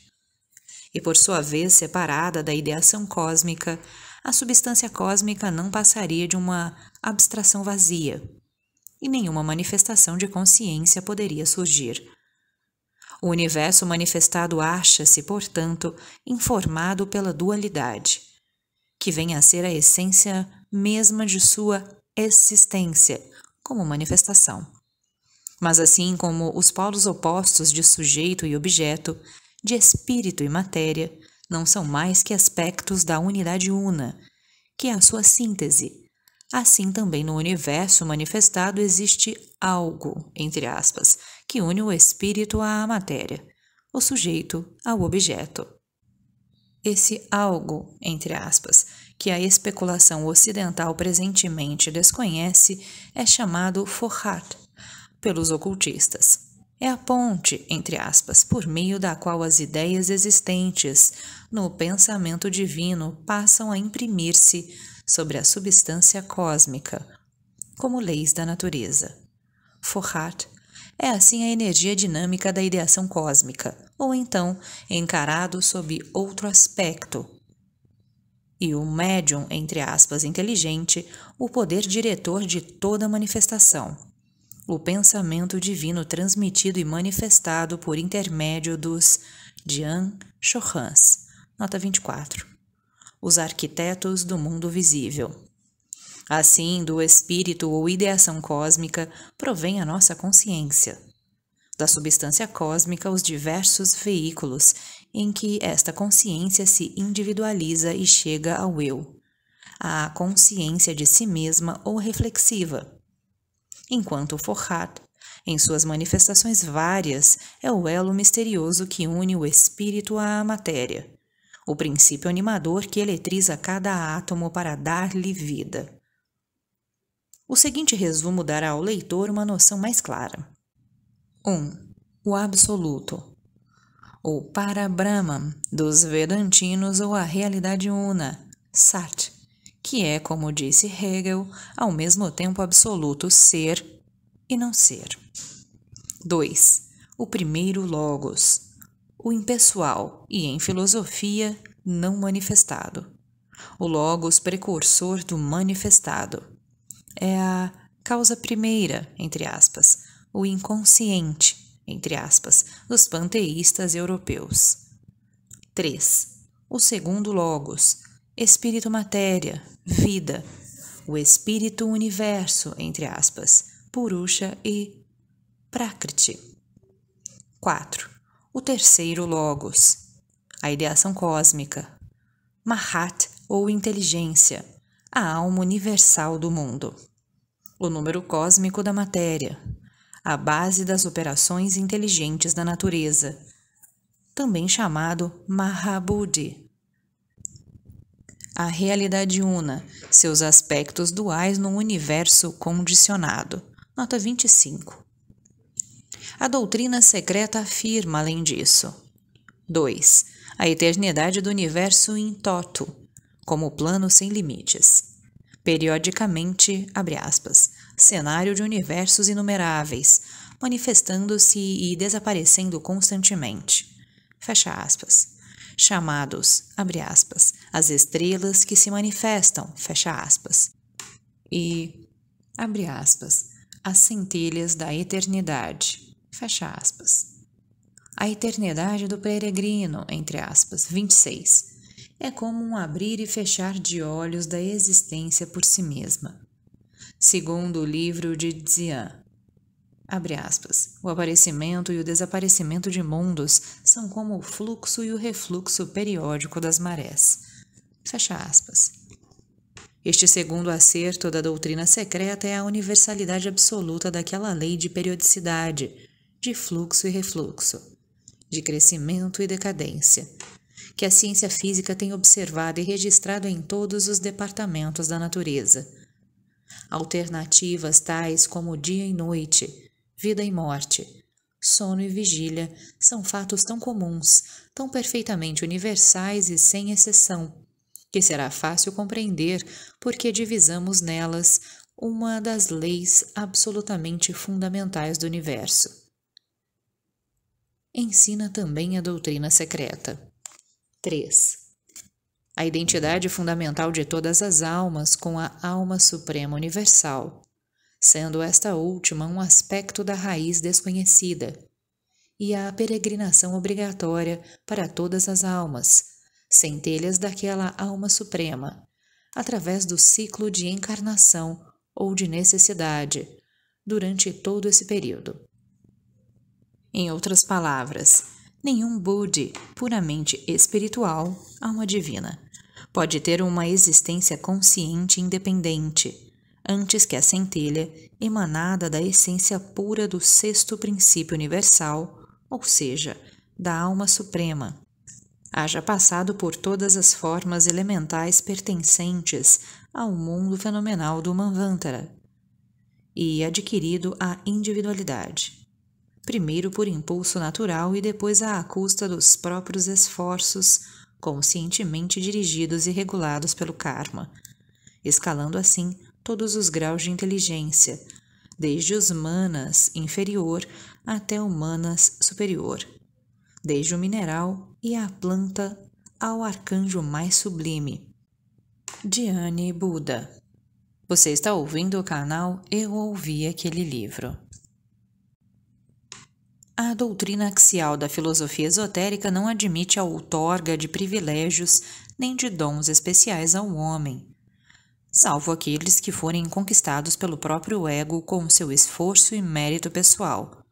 S1: E por sua vez, separada da ideação cósmica, a substância cósmica não passaria de uma abstração vazia, e nenhuma manifestação de consciência poderia surgir. O universo manifestado acha-se, portanto, informado pela dualidade, que vem a ser a essência mesma de sua existência como manifestação. Mas assim como os polos opostos de sujeito e objeto, de espírito e matéria, não são mais que aspectos da unidade una, que é a sua síntese. Assim também no universo manifestado existe algo, entre aspas, que une o espírito à matéria, o sujeito ao objeto. Esse algo, entre aspas, que a especulação ocidental presentemente desconhece, é chamado forrat pelos ocultistas. É a ponte, entre aspas, por meio da qual as ideias existentes no pensamento divino passam a imprimir-se sobre a substância cósmica, como leis da natureza. Forrat é assim a energia dinâmica da ideação cósmica, ou então encarado sob outro aspecto. E o médium, entre aspas, inteligente, o poder diretor de toda manifestação. O pensamento divino transmitido e manifestado por intermédio dos Jean Chohans. nota 24. Os arquitetos do mundo visível. Assim, do espírito ou ideação cósmica provém a nossa consciência. Da substância cósmica, os diversos veículos em que esta consciência se individualiza e chega ao eu, à consciência de si mesma ou reflexiva. Enquanto o Forhat, em suas manifestações várias, é o elo misterioso que une o espírito à matéria, o princípio animador que eletriza cada átomo para dar-lhe vida. O seguinte resumo dará ao leitor uma noção mais clara. 1. Um, o absoluto, ou para dos Vedantinos ou a realidade una, Sat, que é, como disse Hegel, ao mesmo tempo absoluto ser e não ser. 2. O primeiro Logos, o impessoal e, em filosofia, não manifestado. O Logos precursor do manifestado, é a causa primeira, entre aspas, o inconsciente, entre aspas, dos panteístas europeus. 3. O segundo logos, espírito-matéria, vida, o espírito-universo, entre aspas, Purusha e Prakriti. 4. O terceiro logos, a ideação cósmica, Mahat ou inteligência, a alma universal do mundo o número cósmico da matéria, a base das operações inteligentes da natureza, também chamado Mahabodhi. A realidade una, seus aspectos duais num universo condicionado. Nota 25. A doutrina secreta afirma, além disso, 2. A eternidade do universo em toto, como plano sem limites periodicamente, abre aspas, cenário de universos inumeráveis, manifestando-se e desaparecendo constantemente. Fecha aspas. Chamados, abre aspas, as estrelas que se manifestam, fecha aspas. E, abre aspas, as centelhas da eternidade, fecha aspas. A eternidade do peregrino, entre aspas, 26 é como um abrir e fechar de olhos da existência por si mesma. Segundo o livro de Zian, abre aspas, o aparecimento e o desaparecimento de mundos são como o fluxo e o refluxo periódico das marés. Fecha aspas. Este segundo acerto da doutrina secreta é a universalidade absoluta daquela lei de periodicidade, de fluxo e refluxo, de crescimento e decadência, que a ciência física tem observado e registrado em todos os departamentos da natureza. Alternativas tais como dia e noite, vida e morte, sono e vigília são fatos tão comuns, tão perfeitamente universais e sem exceção, que será fácil compreender porque divisamos nelas uma das leis absolutamente fundamentais do universo. Ensina também a doutrina secreta. 3. A identidade fundamental de todas as almas com a alma suprema universal, sendo esta última um aspecto da raiz desconhecida, e a peregrinação obrigatória para todas as almas, centelhas daquela alma suprema, através do ciclo de encarnação ou de necessidade, durante todo esse período. Em outras palavras, Nenhum Bodhi puramente espiritual, alma divina, pode ter uma existência consciente independente, antes que a centelha emanada da essência pura do sexto princípio universal, ou seja, da alma suprema, haja passado por todas as formas elementais pertencentes ao mundo fenomenal do Manvantara e adquirido a individualidade primeiro por impulso natural e depois à custa dos próprios esforços, conscientemente dirigidos e regulados pelo karma, escalando assim todos os graus de inteligência, desde os manas inferior até o manas superior, desde o mineral e a planta ao arcanjo mais sublime. Diane Buda. Você está ouvindo o canal Eu Ouvi Aquele Livro. A doutrina axial da filosofia esotérica não admite a outorga de privilégios nem de dons especiais ao homem, salvo aqueles que forem conquistados pelo próprio ego com seu esforço e mérito pessoal,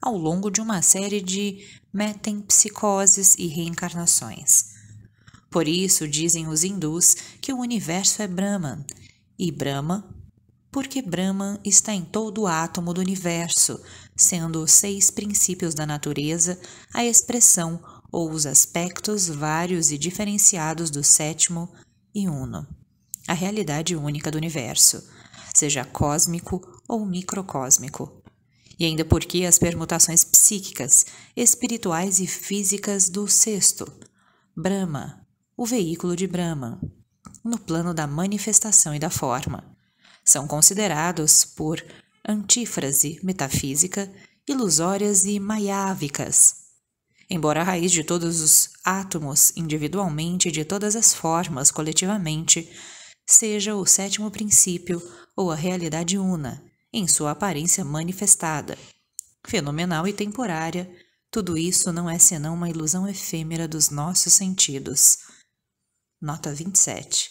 S1: ao longo de uma série de metempsicoses e reencarnações. Por isso dizem os hindus que o universo é Brahman, e Brahma, porque Brahman está em todo o átomo do universo, sendo os seis princípios da natureza a expressão ou os aspectos vários e diferenciados do sétimo e uno, a realidade única do universo, seja cósmico ou microcósmico. E ainda porque as permutações psíquicas, espirituais e físicas do sexto, Brahma, o veículo de Brahma, no plano da manifestação e da forma, são considerados por antífrase, metafísica, ilusórias e maiávicas. Embora a raiz de todos os átomos, individualmente e de todas as formas, coletivamente, seja o sétimo princípio ou a realidade una, em sua aparência manifestada. Fenomenal e temporária, tudo isso não é senão uma ilusão efêmera dos nossos sentidos. Nota 27.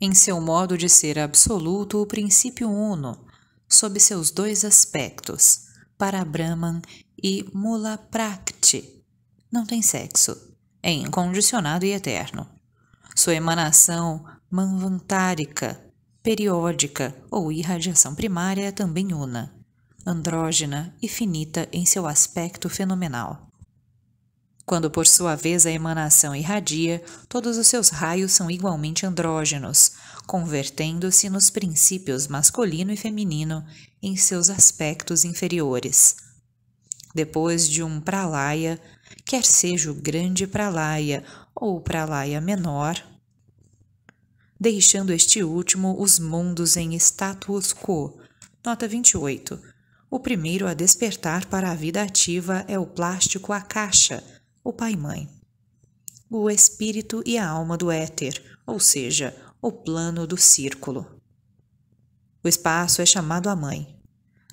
S1: Em seu modo de ser absoluto, o princípio uno, sob seus dois aspectos, para Brahman e Mula Não tem sexo, é incondicionado e eterno. Sua emanação manvantárica, periódica ou irradiação primária é também una, andrógena e finita em seu aspecto fenomenal. Quando por sua vez a emanação irradia, todos os seus raios são igualmente andrógenos, convertendo-se nos princípios masculino e feminino em seus aspectos inferiores. Depois de um pralaya, quer seja o grande pralaya ou o pralaya menor, deixando este último os mundos em status quo. Nota 28. O primeiro a despertar para a vida ativa é o plástico a caixa, o pai-mãe. O espírito e a alma do éter, ou seja, o plano do círculo. O espaço é chamado a mãe,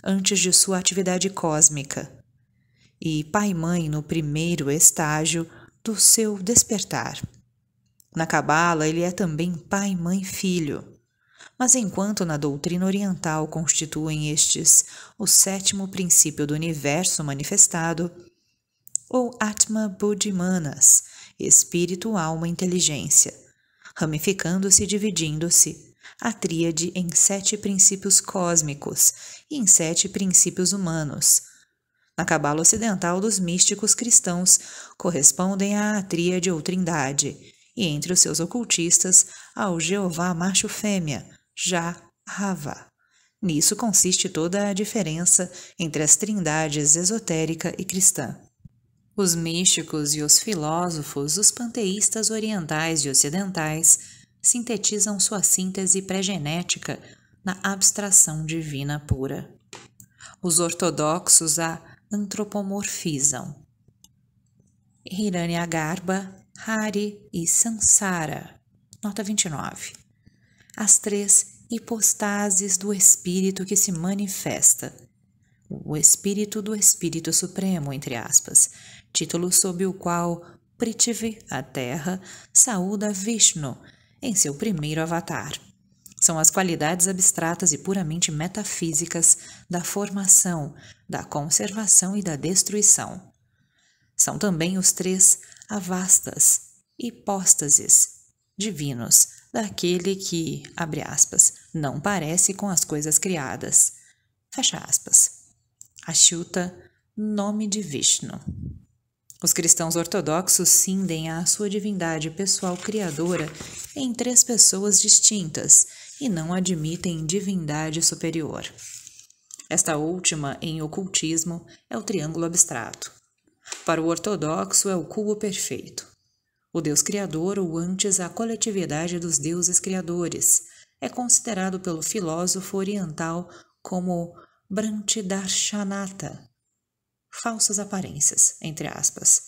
S1: antes de sua atividade cósmica, e pai-mãe no primeiro estágio do seu despertar. Na Cabala, ele é também pai, mãe, filho. Mas enquanto na doutrina oriental constituem estes o sétimo princípio do universo manifestado, ou Atma Buddhimanas, espírito, alma, inteligência ramificando-se e dividindo-se, a tríade em sete princípios cósmicos e em sete princípios humanos. Na cabala ocidental dos místicos cristãos, correspondem à tríade ou trindade, e entre os seus ocultistas ao Jeová macho-fêmea, Já Rava. Nisso consiste toda a diferença entre as trindades esotérica e cristã. Os místicos e os filósofos, os panteístas orientais e ocidentais, sintetizam sua síntese pré-genética na abstração divina pura. Os ortodoxos a antropomorfizam. Hiranyagarbha, Hari e Sansara. Nota 29. As três hipostases do espírito que se manifesta. O espírito do espírito supremo, entre aspas, título sob o qual Prithvi, a Terra, saúda Vishnu em seu primeiro avatar. São as qualidades abstratas e puramente metafísicas da formação, da conservação e da destruição. São também os três avastas, hipóstases, divinos, daquele que, abre aspas, não parece com as coisas criadas. Fecha aspas. Achyuta, nome de Vishnu. Os cristãos ortodoxos cindem a sua divindade pessoal criadora em três pessoas distintas e não admitem divindade superior. Esta última, em ocultismo, é o triângulo abstrato. Para o ortodoxo, é o cubo perfeito. O Deus Criador, ou antes a coletividade dos deuses criadores, é considerado pelo filósofo oriental como Brantidarshanata, falsas aparências, entre aspas.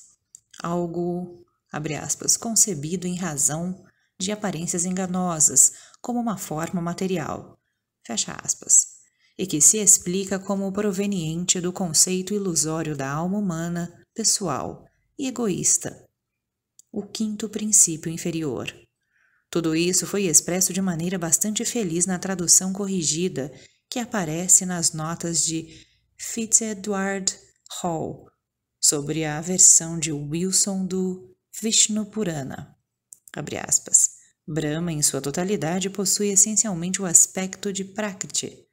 S1: Algo, abre aspas, concebido em razão de aparências enganosas, como uma forma material, fecha aspas, e que se explica como proveniente do conceito ilusório da alma humana, pessoal e egoísta. O quinto princípio inferior. Tudo isso foi expresso de maneira bastante feliz na tradução corrigida que aparece nas notas de Fitz Edward. Hall sobre a versão de Wilson do Vishnu Purana. Abre aspas. Brahma, em sua totalidade, possui essencialmente o aspecto de Prakriti,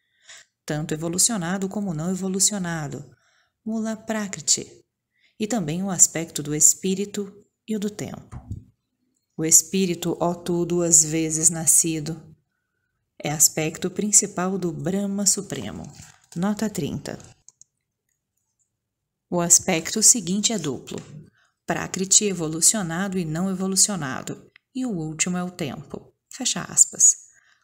S1: tanto evolucionado como não evolucionado, Mula Prakriti, e também o aspecto do espírito e o do tempo. O espírito, ó tu, duas vezes nascido, é aspecto principal do Brahma Supremo. Nota 30. O aspecto seguinte é duplo: Prakriti evolucionado e não evolucionado, e o último é o tempo. Fecha aspas.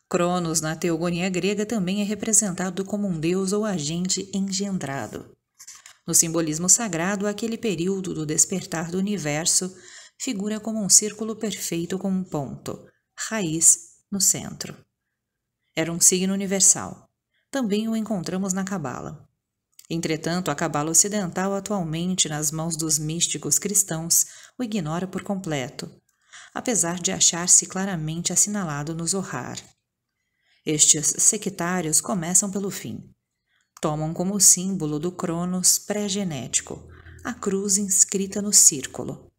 S1: Cronos, na teogonia grega, também é representado como um deus ou agente engendrado. No simbolismo sagrado, aquele período do despertar do universo figura como um círculo perfeito com um ponto, raiz, no centro. Era um signo universal. Também o encontramos na Cabala. Entretanto, a cabala ocidental, atualmente nas mãos dos místicos cristãos, o ignora por completo, apesar de achar-se claramente assinalado no Zohar. Estes sectários começam pelo fim. Tomam como símbolo do Cronos pré-genético a cruz inscrita no círculo,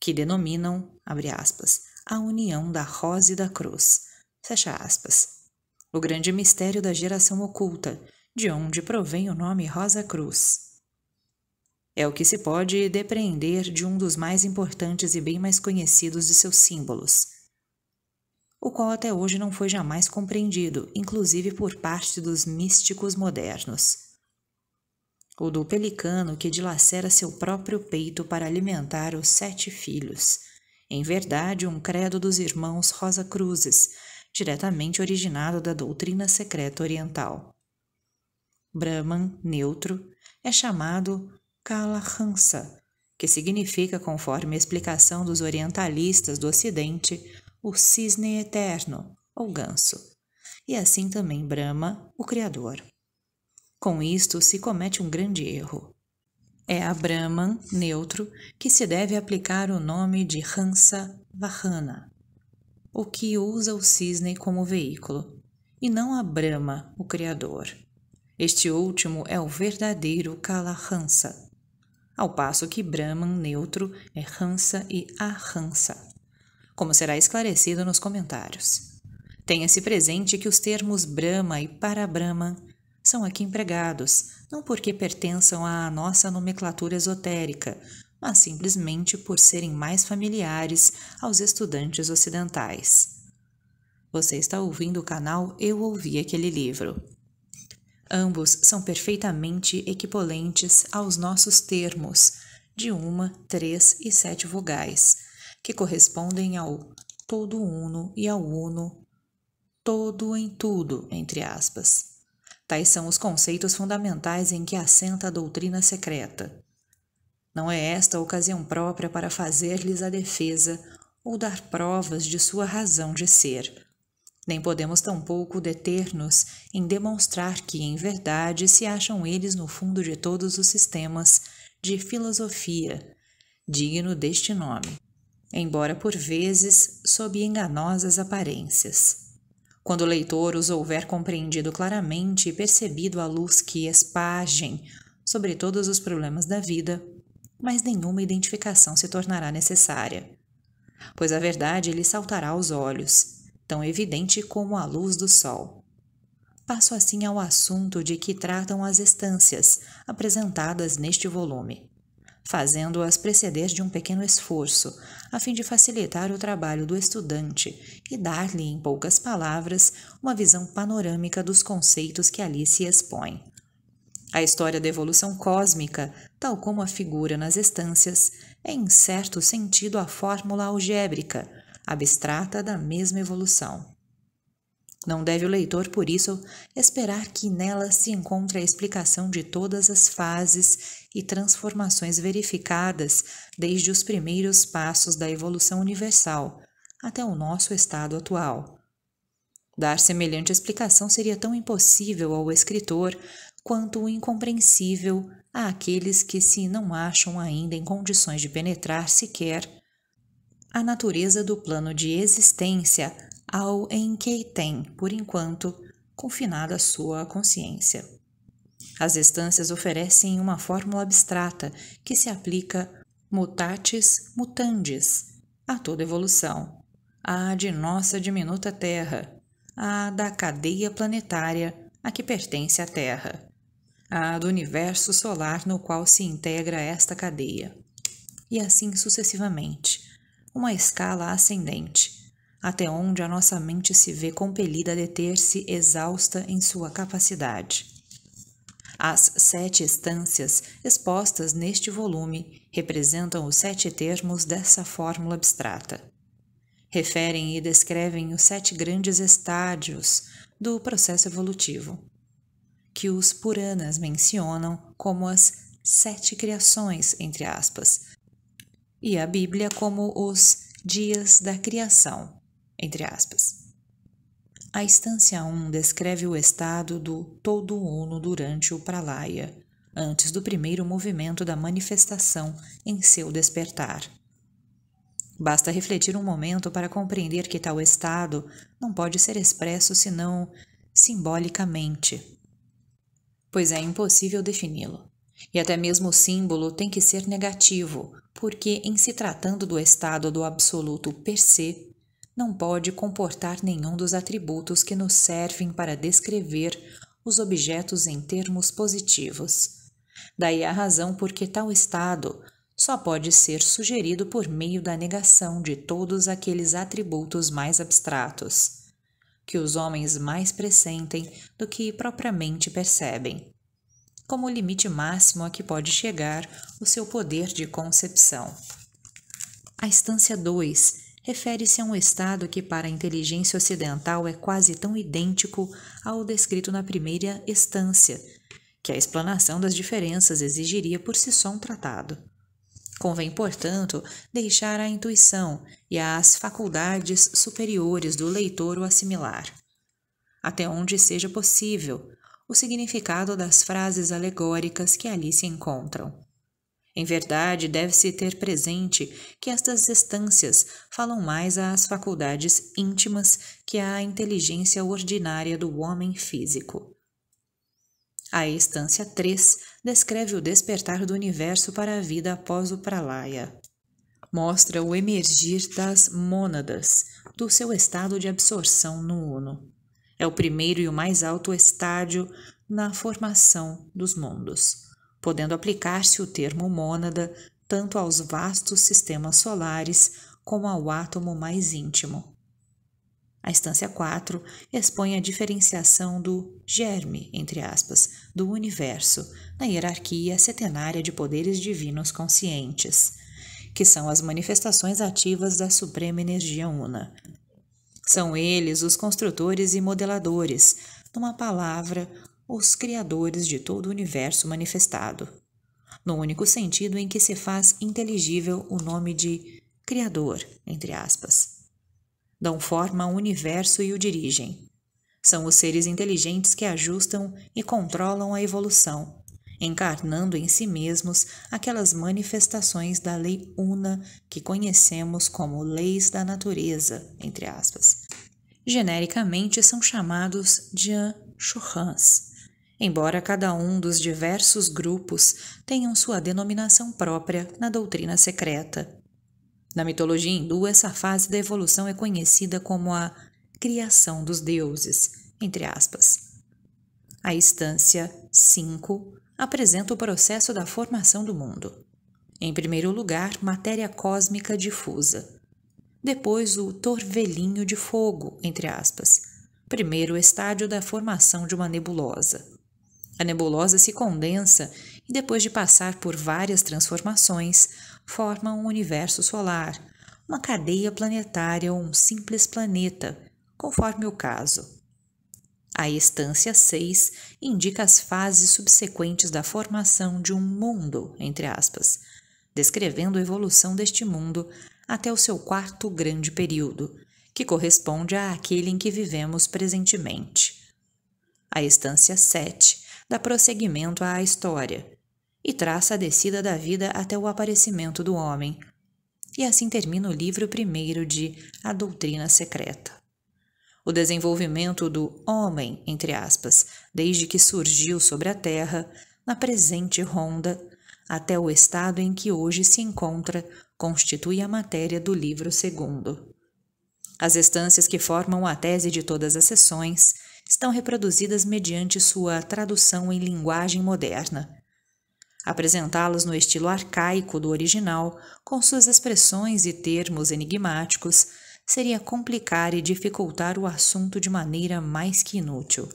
S1: que denominam, abre aspas, a união da rosa e da cruz, fecha aspas. O grande mistério da geração oculta, de onde provém o nome Rosa Cruz. É o que se pode depreender de um dos mais importantes e bem mais conhecidos de seus símbolos, o qual até hoje não foi jamais compreendido, inclusive por parte dos místicos modernos. O do pelicano que dilacera seu próprio peito para alimentar os sete filhos, em verdade um credo dos irmãos Rosa Cruzes, diretamente originado da doutrina secreta oriental. Brahman neutro, é chamado Kalahansa, que significa, conforme a explicação dos orientalistas do Ocidente, o cisne eterno ou ganso, e assim também Brahma, o Criador. Com isto se comete um grande erro. É a Brahman neutro que se deve aplicar o nome de Hansa Vahana, o que usa o cisne como veículo, e não a Brahma, o Criador. Este último é o verdadeiro Kala Hansa, ao passo que Brahman neutro é Hansa e Ahansa, como será esclarecido nos comentários. Tenha-se presente que os termos Brahma e Parabrahma são aqui empregados, não porque pertençam à nossa nomenclatura esotérica, mas simplesmente por serem mais familiares aos estudantes ocidentais. Você está ouvindo o canal Eu Ouvi Aquele Livro. Ambos são perfeitamente equipolentes aos nossos termos de uma, três e sete vogais, que correspondem ao todo uno e ao uno todo em tudo, entre aspas. Tais são os conceitos fundamentais em que assenta a doutrina secreta. Não é esta a ocasião própria para fazer-lhes a defesa ou dar provas de sua razão de ser, nem podemos tampouco deter-nos em demonstrar que, em verdade, se acham eles no fundo de todos os sistemas de filosofia, digno deste nome, embora por vezes sob enganosas aparências. Quando o leitor os houver compreendido claramente e percebido a luz que espagem sobre todos os problemas da vida, mais nenhuma identificação se tornará necessária, pois a verdade lhe saltará aos olhos tão evidente como a luz do sol. Passo assim ao assunto de que tratam as estâncias apresentadas neste volume, fazendo-as preceder de um pequeno esforço, a fim de facilitar o trabalho do estudante e dar-lhe, em poucas palavras, uma visão panorâmica dos conceitos que ali se expõem. A história da evolução cósmica, tal como a figura nas estâncias, é em certo sentido a fórmula algébrica abstrata da mesma evolução. Não deve o leitor, por isso, esperar que nela se encontre a explicação de todas as fases e transformações verificadas desde os primeiros passos da evolução universal até o nosso estado atual. Dar semelhante explicação seria tão impossível ao escritor quanto incompreensível àqueles que se não acham ainda em condições de penetrar sequer a natureza do plano de existência ao em que tem, por enquanto, confinada sua consciência. As instâncias oferecem uma fórmula abstrata que se aplica mutatis mutandis a toda evolução, a de nossa diminuta Terra, a da cadeia planetária a que pertence a Terra, a do universo solar no qual se integra esta cadeia, e assim sucessivamente, uma escala ascendente, até onde a nossa mente se vê compelida a deter-se exausta em sua capacidade. As sete estâncias expostas neste volume representam os sete termos dessa fórmula abstrata. Referem e descrevem os sete grandes estádios do processo evolutivo, que os Puranas mencionam como as sete criações, entre aspas, e a Bíblia como os dias da criação, entre aspas. A estância 1 descreve o estado do todo uno durante o pralaya, antes do primeiro movimento da manifestação em seu despertar. Basta refletir um momento para compreender que tal estado não pode ser expresso senão simbolicamente, pois é impossível defini-lo. E até mesmo o símbolo tem que ser negativo, porque, em se tratando do estado do absoluto per se, não pode comportar nenhum dos atributos que nos servem para descrever os objetos em termos positivos. Daí a razão por que tal estado só pode ser sugerido por meio da negação de todos aqueles atributos mais abstratos, que os homens mais pressentem do que propriamente percebem como o limite máximo a que pode chegar o seu poder de concepção. A instância 2 refere-se a um estado que, para a inteligência ocidental, é quase tão idêntico ao descrito na primeira estância, que a explanação das diferenças exigiria por si só um tratado. Convém, portanto, deixar à intuição e às faculdades superiores do leitor o assimilar, até onde seja possível, o significado das frases alegóricas que ali se encontram. Em verdade, deve-se ter presente que estas estâncias falam mais às faculdades íntimas que à inteligência ordinária do homem físico. A estância 3 descreve o despertar do universo para a vida após o pralaya. Mostra o emergir das mônadas, do seu estado de absorção no Uno. É o primeiro e o mais alto estádio na formação dos mundos, podendo aplicar-se o termo mônada tanto aos vastos sistemas solares como ao átomo mais íntimo. A instância 4 expõe a diferenciação do germe, entre aspas, do universo, na hierarquia setenária de poderes divinos conscientes, que são as manifestações ativas da suprema energia una, são eles os construtores e modeladores, numa palavra, os criadores de todo o universo manifestado, no único sentido em que se faz inteligível o nome de Criador, entre aspas. Dão forma ao universo e o dirigem. São os seres inteligentes que ajustam e controlam a evolução, encarnando em si mesmos aquelas manifestações da lei una que conhecemos como leis da natureza, entre aspas. Genericamente são chamados de churrans, embora cada um dos diversos grupos tenham sua denominação própria na doutrina secreta. Na mitologia hindu, essa fase da evolução é conhecida como a criação dos deuses, entre aspas. A instância 5 apresenta o processo da formação do mundo. Em primeiro lugar, matéria cósmica difusa. Depois, o torvelinho de fogo, entre aspas, primeiro estádio da formação de uma nebulosa. A nebulosa se condensa e, depois de passar por várias transformações, forma um universo solar, uma cadeia planetária ou um simples planeta, conforme o caso. A estância 6 indica as fases subsequentes da formação de um mundo, entre aspas, descrevendo a evolução deste mundo até o seu quarto grande período, que corresponde àquele em que vivemos presentemente. A estância 7 dá prosseguimento à história e traça a descida da vida até o aparecimento do homem. E assim termina o livro primeiro de A Doutrina Secreta o desenvolvimento do homem, entre aspas, desde que surgiu sobre a Terra, na presente ronda, até o estado em que hoje se encontra, constitui a matéria do livro segundo. As estâncias que formam a tese de todas as sessões estão reproduzidas mediante sua tradução em linguagem moderna. Apresentá-los no estilo arcaico do original, com suas expressões e termos enigmáticos, seria complicar e dificultar o assunto de maneira mais que inútil.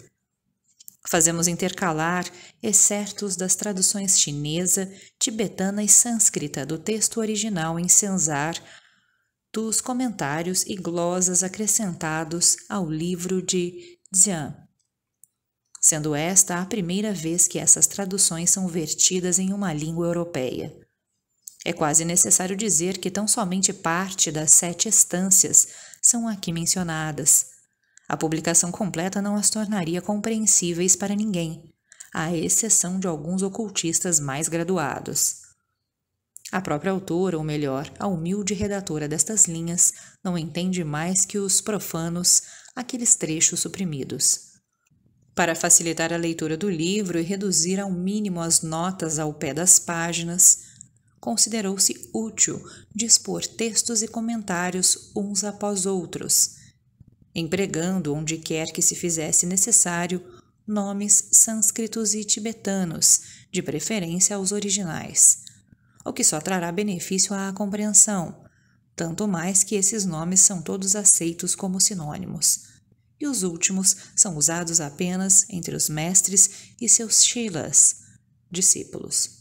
S1: Fazemos intercalar excertos das traduções chinesa, tibetana e sânscrita do texto original em Senzar, dos comentários e glosas acrescentados ao livro de Zian. sendo esta a primeira vez que essas traduções são vertidas em uma língua europeia. É quase necessário dizer que tão somente parte das sete estâncias são aqui mencionadas. A publicação completa não as tornaria compreensíveis para ninguém, à exceção de alguns ocultistas mais graduados. A própria autora, ou melhor, a humilde redatora destas linhas, não entende mais que os profanos aqueles trechos suprimidos. Para facilitar a leitura do livro e reduzir ao mínimo as notas ao pé das páginas, considerou-se útil dispor textos e comentários uns após outros, empregando onde quer que se fizesse necessário nomes sânscritos e tibetanos, de preferência aos originais, o que só trará benefício à compreensão, tanto mais que esses nomes são todos aceitos como sinônimos e os últimos são usados apenas entre os mestres e seus shilas, discípulos.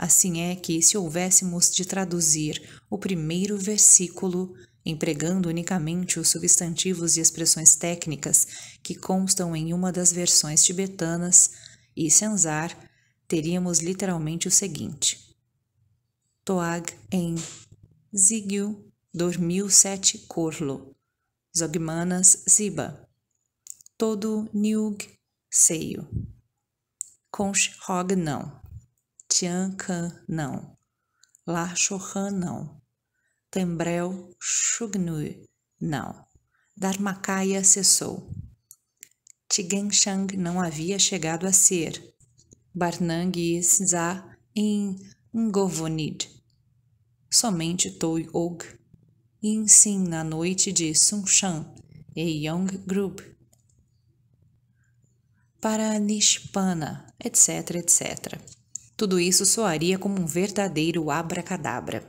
S1: Assim é que, se houvéssemos de traduzir o primeiro versículo, empregando unicamente os substantivos e expressões técnicas que constam em uma das versões tibetanas, e senzar, teríamos literalmente o seguinte: Toag em Zigyu dormiu sete corlo, Zogmanas ziba, todo Nyug seio. Conch Hog não. Kan não, La Chohan, não, Tembrel Shugnu não, Dharmakaya cessou. Shang não havia chegado a ser, Barnang e Szá em Ngovonid. Somente Toi Og, Yin na noite de Sunshan e Yong Grub. Para Nishpana, etc, etc. Tudo isso soaria como um verdadeiro abracadabra.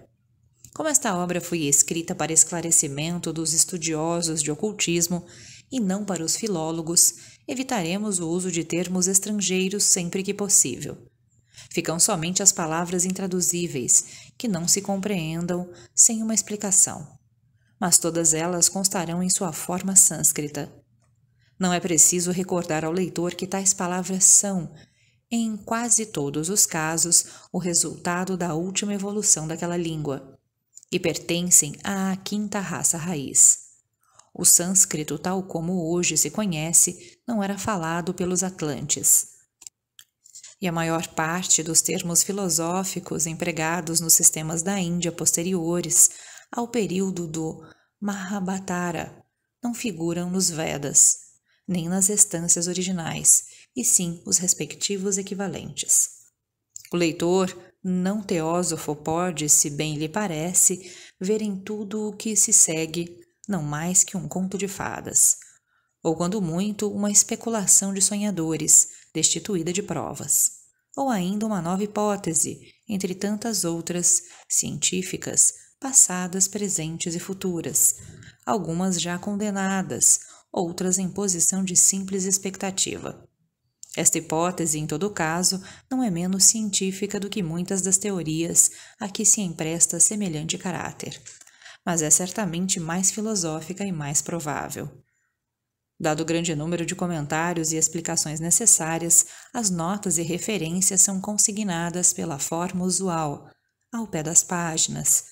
S1: Como esta obra foi escrita para esclarecimento dos estudiosos de ocultismo e não para os filólogos, evitaremos o uso de termos estrangeiros sempre que possível. Ficam somente as palavras intraduzíveis, que não se compreendam sem uma explicação. Mas todas elas constarão em sua forma sânscrita. Não é preciso recordar ao leitor que tais palavras são, em quase todos os casos, o resultado da última evolução daquela língua, e pertencem à quinta raça raiz. O sânscrito, tal como hoje se conhece, não era falado pelos atlantes. E a maior parte dos termos filosóficos empregados nos sistemas da Índia posteriores ao período do Mahabharata não figuram nos Vedas, nem nas estâncias originais, e sim os respectivos equivalentes. O leitor não teósofo pode, se bem lhe parece, ver em tudo o que se segue não mais que um conto de fadas, ou quando muito uma especulação de sonhadores, destituída de provas, ou ainda uma nova hipótese, entre tantas outras, científicas, passadas, presentes e futuras, algumas já condenadas, outras em posição de simples expectativa. Esta hipótese, em todo caso, não é menos científica do que muitas das teorias a que se empresta semelhante caráter, mas é certamente mais filosófica e mais provável. Dado o grande número de comentários e explicações necessárias, as notas e referências são consignadas pela forma usual, ao pé das páginas,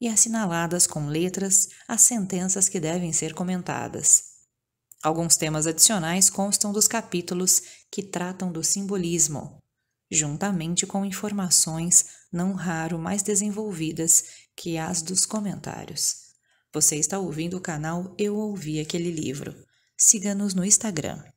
S1: e assinaladas com letras as sentenças que devem ser comentadas. Alguns temas adicionais constam dos capítulos que tratam do simbolismo, juntamente com informações não raro mais desenvolvidas que as dos comentários. Você está ouvindo o canal Eu Ouvi Aquele Livro. Siga-nos no Instagram.